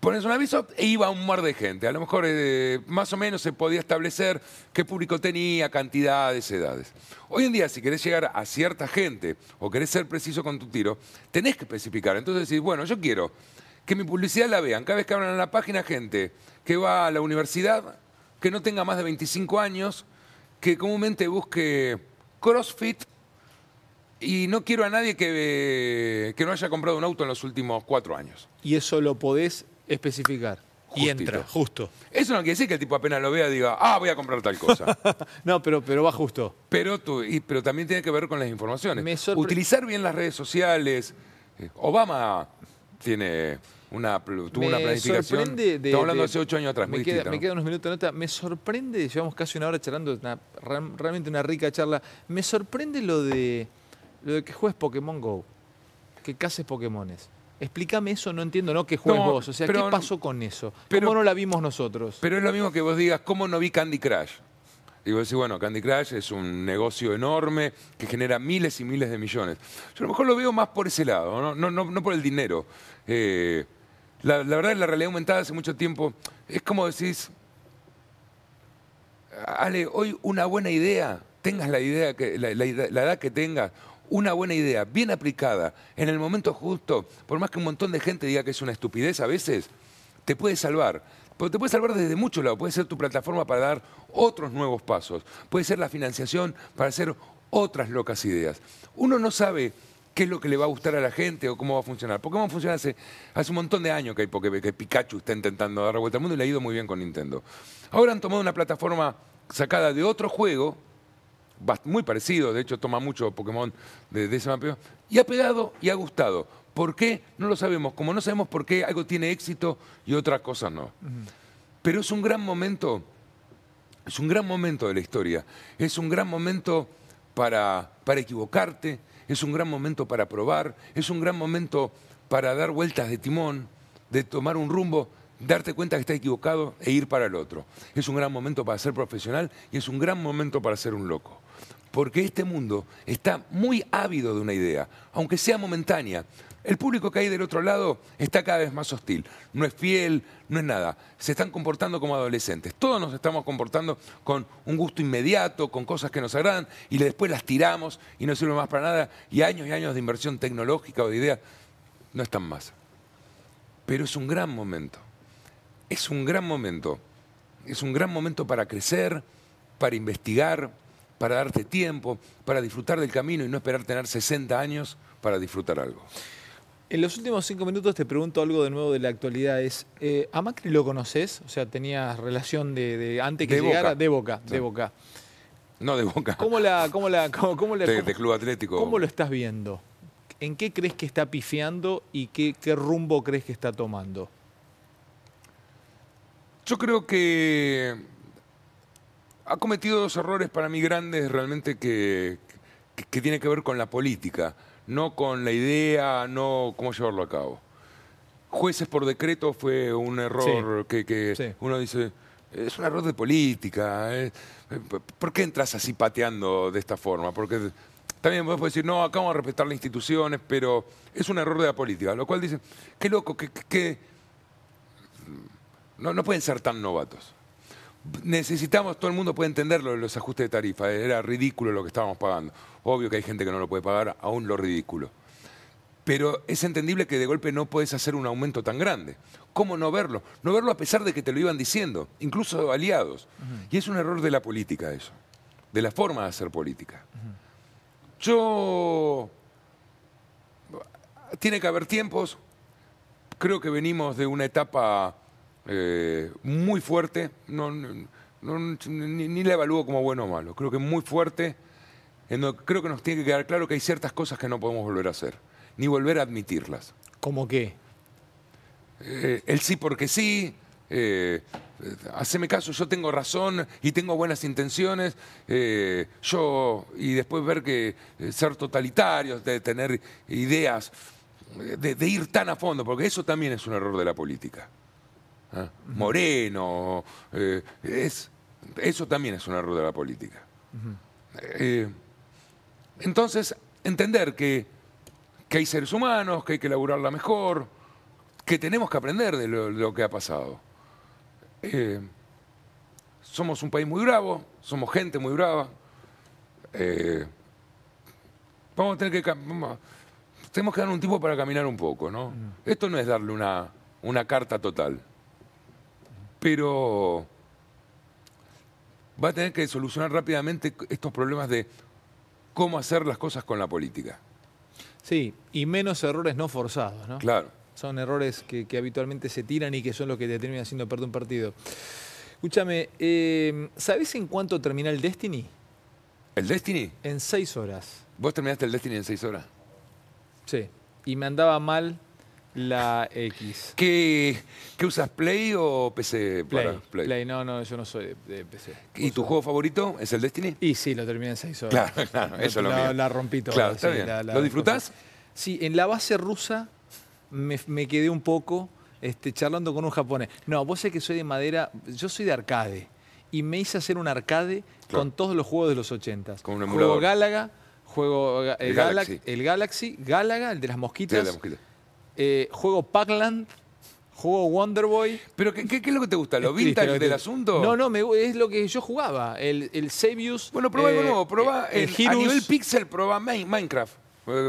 Pones un aviso e iba a un mar de gente. A lo mejor eh, más o menos se podía establecer qué público tenía, cantidades, edades. Hoy en día, si querés llegar a cierta gente o querés ser preciso con tu tiro, tenés que especificar. Entonces decís, bueno, yo quiero que mi publicidad la vean. Cada vez que abran la página, gente que va a la universidad, que no tenga más de 25 años, que comúnmente busque CrossFit y no quiero a nadie eh, que no haya comprado un auto en los últimos cuatro años. ¿Y eso lo podés especificar. Y entra, justo. Eso no quiere decir que el tipo apenas lo vea diga, ah, voy a comprar tal cosa. no, pero, pero va justo. Pero, tú, y, pero también tiene que ver con las informaciones. Utilizar bien las redes sociales. Eh, Obama tiene una, tuvo una planificación. De, hablando hace ocho años atrás. Me, quedan unos minutos de nota. Me sorprende, llevamos casi una hora charlando, realmente una rica charla. Me sorprende lo de, lo que juegues Pokémon Go, que caces Pokémones. Explícame eso, no entiendo, ¿no? ¿Qué vos? O sea, ¿qué pasó con eso? Pero, ¿Cómo no la vimos nosotros? Pero es lo mismo que vos digas, ¿cómo no vi Candy Crush? Y vos decís, bueno, Candy Crush es un negocio enorme que genera miles y miles de millones. Yo a lo mejor lo veo más por ese lado, no, no, no, por el dinero. Eh, la, la, verdad, la realidad aumentada hace mucho tiempo es como decís, Ale, hoy una buena idea, tengas la idea, que, la edad que tengas, una buena idea, bien aplicada, en el momento justo, por más que un montón de gente diga que es una estupidez a veces, te puede salvar. Pero te puede salvar desde mucho lados. Puede ser tu plataforma para dar otros nuevos pasos. Puede ser la financiación para hacer otras locas ideas. Uno no sabe qué es lo que le va a gustar a la gente o cómo va a funcionar. Pokémon funciona hace, hace un montón de años que, hay que Pikachu está intentando dar la vuelta al mundo y le ha ido muy bien con Nintendo. Ahora han tomado una plataforma sacada de otro juego, muy parecido, de hecho toma mucho Pokémon de, ese mapeo, y ha pegado y ha gustado. ¿Por qué? No lo sabemos. Como no sabemos por qué algo tiene éxito y otra cosa no. Pero es un gran momento, es un gran momento de la historia, es un gran momento para, para equivocarte, es un gran momento para probar, es un gran momento para dar vueltas de timón, de tomar un rumbo darte cuenta que estás equivocado e ir para el otro. Es un gran momento para ser profesional y es un gran momento para ser un loco porque este mundo está muy ávido de una idea, aunque sea momentánea. El público que hay del otro lado está cada vez más hostil, no es fiel, no es nada. Se están comportando como adolescentes. Todos nos estamos comportando con un gusto inmediato, con cosas que nos agradan y después las tiramos y no sirve más para nada. Y años y años de inversión tecnológica o de ideas no están más. Pero es un gran momento. Es un gran momento. Es un gran momento para crecer, para investigar, para darte tiempo, para disfrutar del camino y no esperar tener 60 años para disfrutar algo. En los últimos cinco minutos te pregunto algo de nuevo de la actualidad. Es, eh, ¿A Macri lo conoces? O sea, tenías relación de, antes que de llegara boca. de Boca. De Boca. No de Boca. ¿Cómo la, cómo la, Club Atlético. ¿Cómo lo estás viendo? ¿En qué crees que está pifiando y qué rumbo crees que está tomando? Yo creo que ha cometido dos errores para mí grandes realmente que, que, tienen que ver con la política, no con la idea, no cómo llevarlo a cabo. Jueces por decreto fue un error que, uno dice, es un error de política. Eh, ¿Por qué entras así pateando de esta forma? Porque también vos podés decir, no, acá vamos a respetar las instituciones, pero es un error de la política. Lo cual dice, qué loco, que... No, no pueden ser tan novatos necesitamos, todo el mundo puede entenderlo, los ajustes de tarifa, eh, era ridículo lo que estábamos pagando. Obvio que hay gente que no lo puede pagar, aún lo ridículo. Pero es entendible que de golpe no puedes hacer un aumento tan grande. ¿Cómo no verlo? No verlo a pesar de que te lo iban diciendo, incluso aliados. Y es un error de la política eso, de la forma de hacer política. Yo... Tiene que haber tiempos. Creo que venimos de una etapa eh, muy fuerte, ni, la evalúo como bueno o malo, creo que muy fuerte, creo que nos tiene que quedar claro que hay ciertas cosas que no podemos volver a hacer, ni volver a admitirlas. ¿Cómo qué? Eh, el sí porque sí, eh, haceme caso, yo tengo razón y tengo buenas intenciones, eh, yo, y después ver que ser totalitarios, de tener ideas, de ir tan a fondo, porque eso también es un error de la política. Ah. Moreno. Eh, eso también es una error de la política. Eh, entonces, entender que, que, hay seres humanos, que hay que elaborarla mejor, que tenemos que aprender de lo, que ha pasado. Eh, somos un país muy bravo, somos gente muy brava. vamos a tener que. tenemos que dar un tiempo para caminar un poco, ¿no? Esto no es darle una carta total pero va a tener que solucionar rápidamente estos problemas de cómo hacer las cosas con la política. Sí, y menos errores no forzados, ¿no? Claro. Son errores que, habitualmente se tiran y que son los que te terminan haciendo perder un partido. Escúchame, eh, ¿sabés en cuánto termina el Destiny? ¿El Destiny? En seis horas. ¿Vos terminaste el Destiny en seis horas? Sí, y me andaba mal la X. ¿Qué, usas, Play o PC? Play, Play? no, no, yo no soy de, PC. ¿Y tu juego favorito es el Destiny? Y sí, lo terminé en 6 horas. Claro, claro, eso es lo mío. La rompí todo. ¿Lo disfrutás? Sí, en la base rusa me, quedé un poco este, charlando con un japonés. No, vos sé que soy de madera, yo soy de arcade. Y me hice hacer un arcade con todos los juegos de los 80. Con un Juego Gálaga, juego eh, el, Galaxy. el Gálaga, el de las mosquitas eh, juego Pac-Land, juego Wonderboy. ¿Pero qué, es lo que te gusta? ¿Lo vintage del asunto? No, no, es lo que yo jugaba. El, el Bueno, probá algo eh, nuevo. Eh, el, A nivel pixel, prueba Minecraft.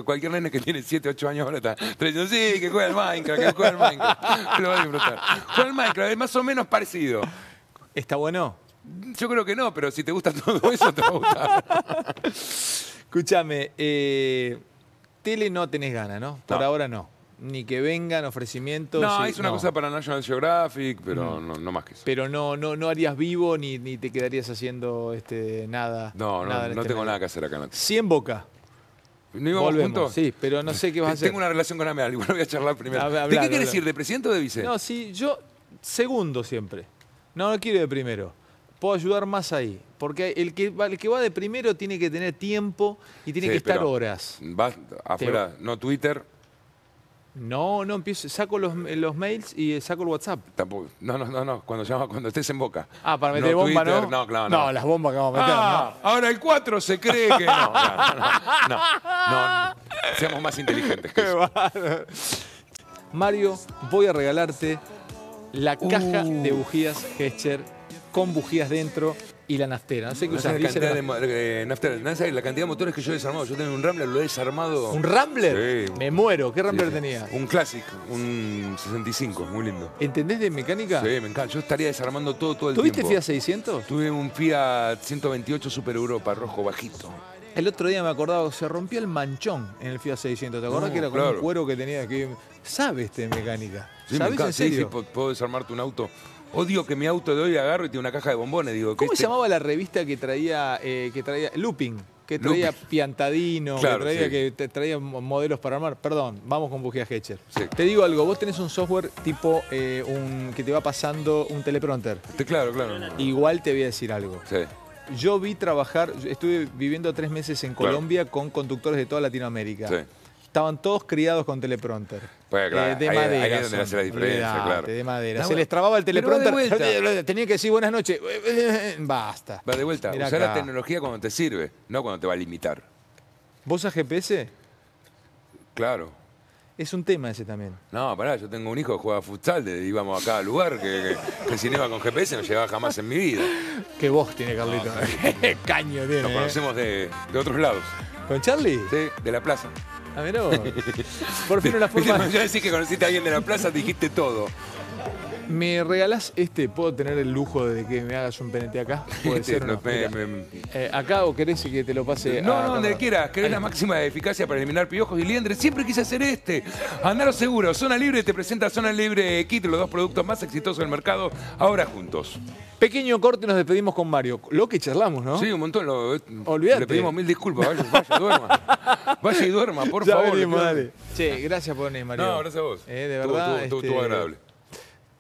Cualquier nene que tiene 7, 8 años ahora está sí, que juega el Minecraft, que juega el Minecraft. lo va a disfrutar. Juega el Minecraft, es más o menos parecido. ¿Está bueno? Yo creo que no, pero si te gusta todo eso, te va a gustar. Escúchame, tele no tenés ganas, ¿no? Por ahora no ni que vengan ofrecimientos. No, eh, es una cosa para National Geographic, pero mm. no, no, más que eso. Pero no, no, no harías vivo ni, ni te quedarías haciendo este, nada. No, no, no este tengo nada que hacer acá. No. en boca. ¿No íbamos Volvemos, juntos? Sí, pero no sé qué vas a hacer. Tengo una relación con Amel. igual voy a charlar primero. ¿De qué quieres decir ¿De presidente o de vice? No, sí, yo segundo siempre. No, no quiero de primero. Puedo ayudar más ahí. Porque el que, va, el que va de primero tiene que tener tiempo y tiene que estar horas. Vas afuera, no Twitter, no, no empiezo. Saco los, eh, mails y eh, saco el WhatsApp. Tampoco. No, no, no, no. Cuando, cuando estés en boca. Ah, para meter bomba, ¿no? No, las bombas que vamos a meter. Ah, ahora el 4 se cree que no. No, no, Seamos más inteligentes. Que Mario, voy a regalarte la caja uh. de bujías Gescher con bujías dentro y la naftera. No sé qué la, cantidad de motores que yo he desarmado. Yo tengo un Rambler, lo he desarmado. ¿Un Rambler? Sí. Me muero. ¿Qué Rambler tenía? Un Classic, un 65, muy lindo. ¿Entendés de mecánica? Sí, me encanta. Yo estaría desarmando todo, todo el tiempo. ¿Tuviste Fiat 600? Tuve un Fiat 128 Super Europa, rojo bajito. El otro día me acordaba, se rompió el manchón en el Fiat 600. ¿Te acordás que era con cuero que tenía aquí? ¿Sabes este de mecánica? Sí, ¿Sabes en serio? puedo desarmarte un auto Odio que mi auto de hoy agarro y tiene una caja de bombones. Digo, ¿Cómo se este llamaba la revista que traía, eh, que traía Looping? Que traía Piantadino, que, traía, traía modelos para armar. Perdón, vamos con Bujía Hecher. Te digo algo, vos tenés un software tipo eh, que te va pasando un teleprompter. claro, claro. Igual te voy a decir algo. Yo vi trabajar, estuve viviendo tres meses en Colombia con conductores de toda Latinoamérica. Sí Estaban todos criados con teleprompter. Pues, claro, eh, de madera. Ahí es donde hace la diferencia, claro. De madera. se les trababa el teleprompter. Tenía que decir buenas noches. Basta. Va de vuelta. Usar la tecnología cuando te sirve, no cuando te va a limitar. ¿Vos a GPS? Claro. Es un tema ese también. No, pará, yo tengo un hijo que juega futsal, íbamos a cada lugar, que, que, si con GPS no llegaba jamás en mi vida. Qué voz tiene Carlito. Caño tiene. Nos eh. conocemos de, de otros lados. ¿Con Charlie? Sí, de la plaza. A ah, ver, por fin una forma. Yo decís que conociste a alguien de la plaza, dijiste todo. ¿Me regalás este? ¿Puedo tener el lujo de que me hagas un penete acá? ¿Puede ser? Eh, ¿Acá o querés que te lo pase? No, no donde quieras. Querés la máxima eficacia para eliminar piojos y liendres. Siempre quise hacer este. Andaros seguro. Zona Libre te presenta Zona Libre Kit, los dos productos más exitosos del mercado, ahora juntos. Pequeño corte, nos despedimos con Mario. Lo que charlamos, ¿no? Sí, un montón. Lo, eh, Olvídate. Le pedimos mil disculpas. Vaya, y duerma. Vaya y duerma, por favor. Sí, gracias por venir, Mario. No, gracias a vos. Eh, de verdad. Estuvo, este, agradable.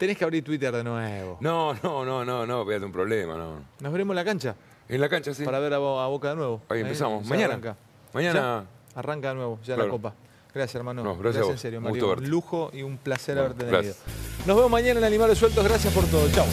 Tenés que abrir Twitter de nuevo. No, no, no, no, no, tener un problema, no. Nos veremos en la cancha. En la cancha, sí. Para ver a, Boca de nuevo. Ahí empezamos. Mañana. Arranca. Mañana. arranca de nuevo, ya la copa. Gracias, hermano. gracias, en serio, Mario. Un lujo y un placer haberte tenido. Nos vemos mañana en Animales Sueltos. Gracias por todo. Chao.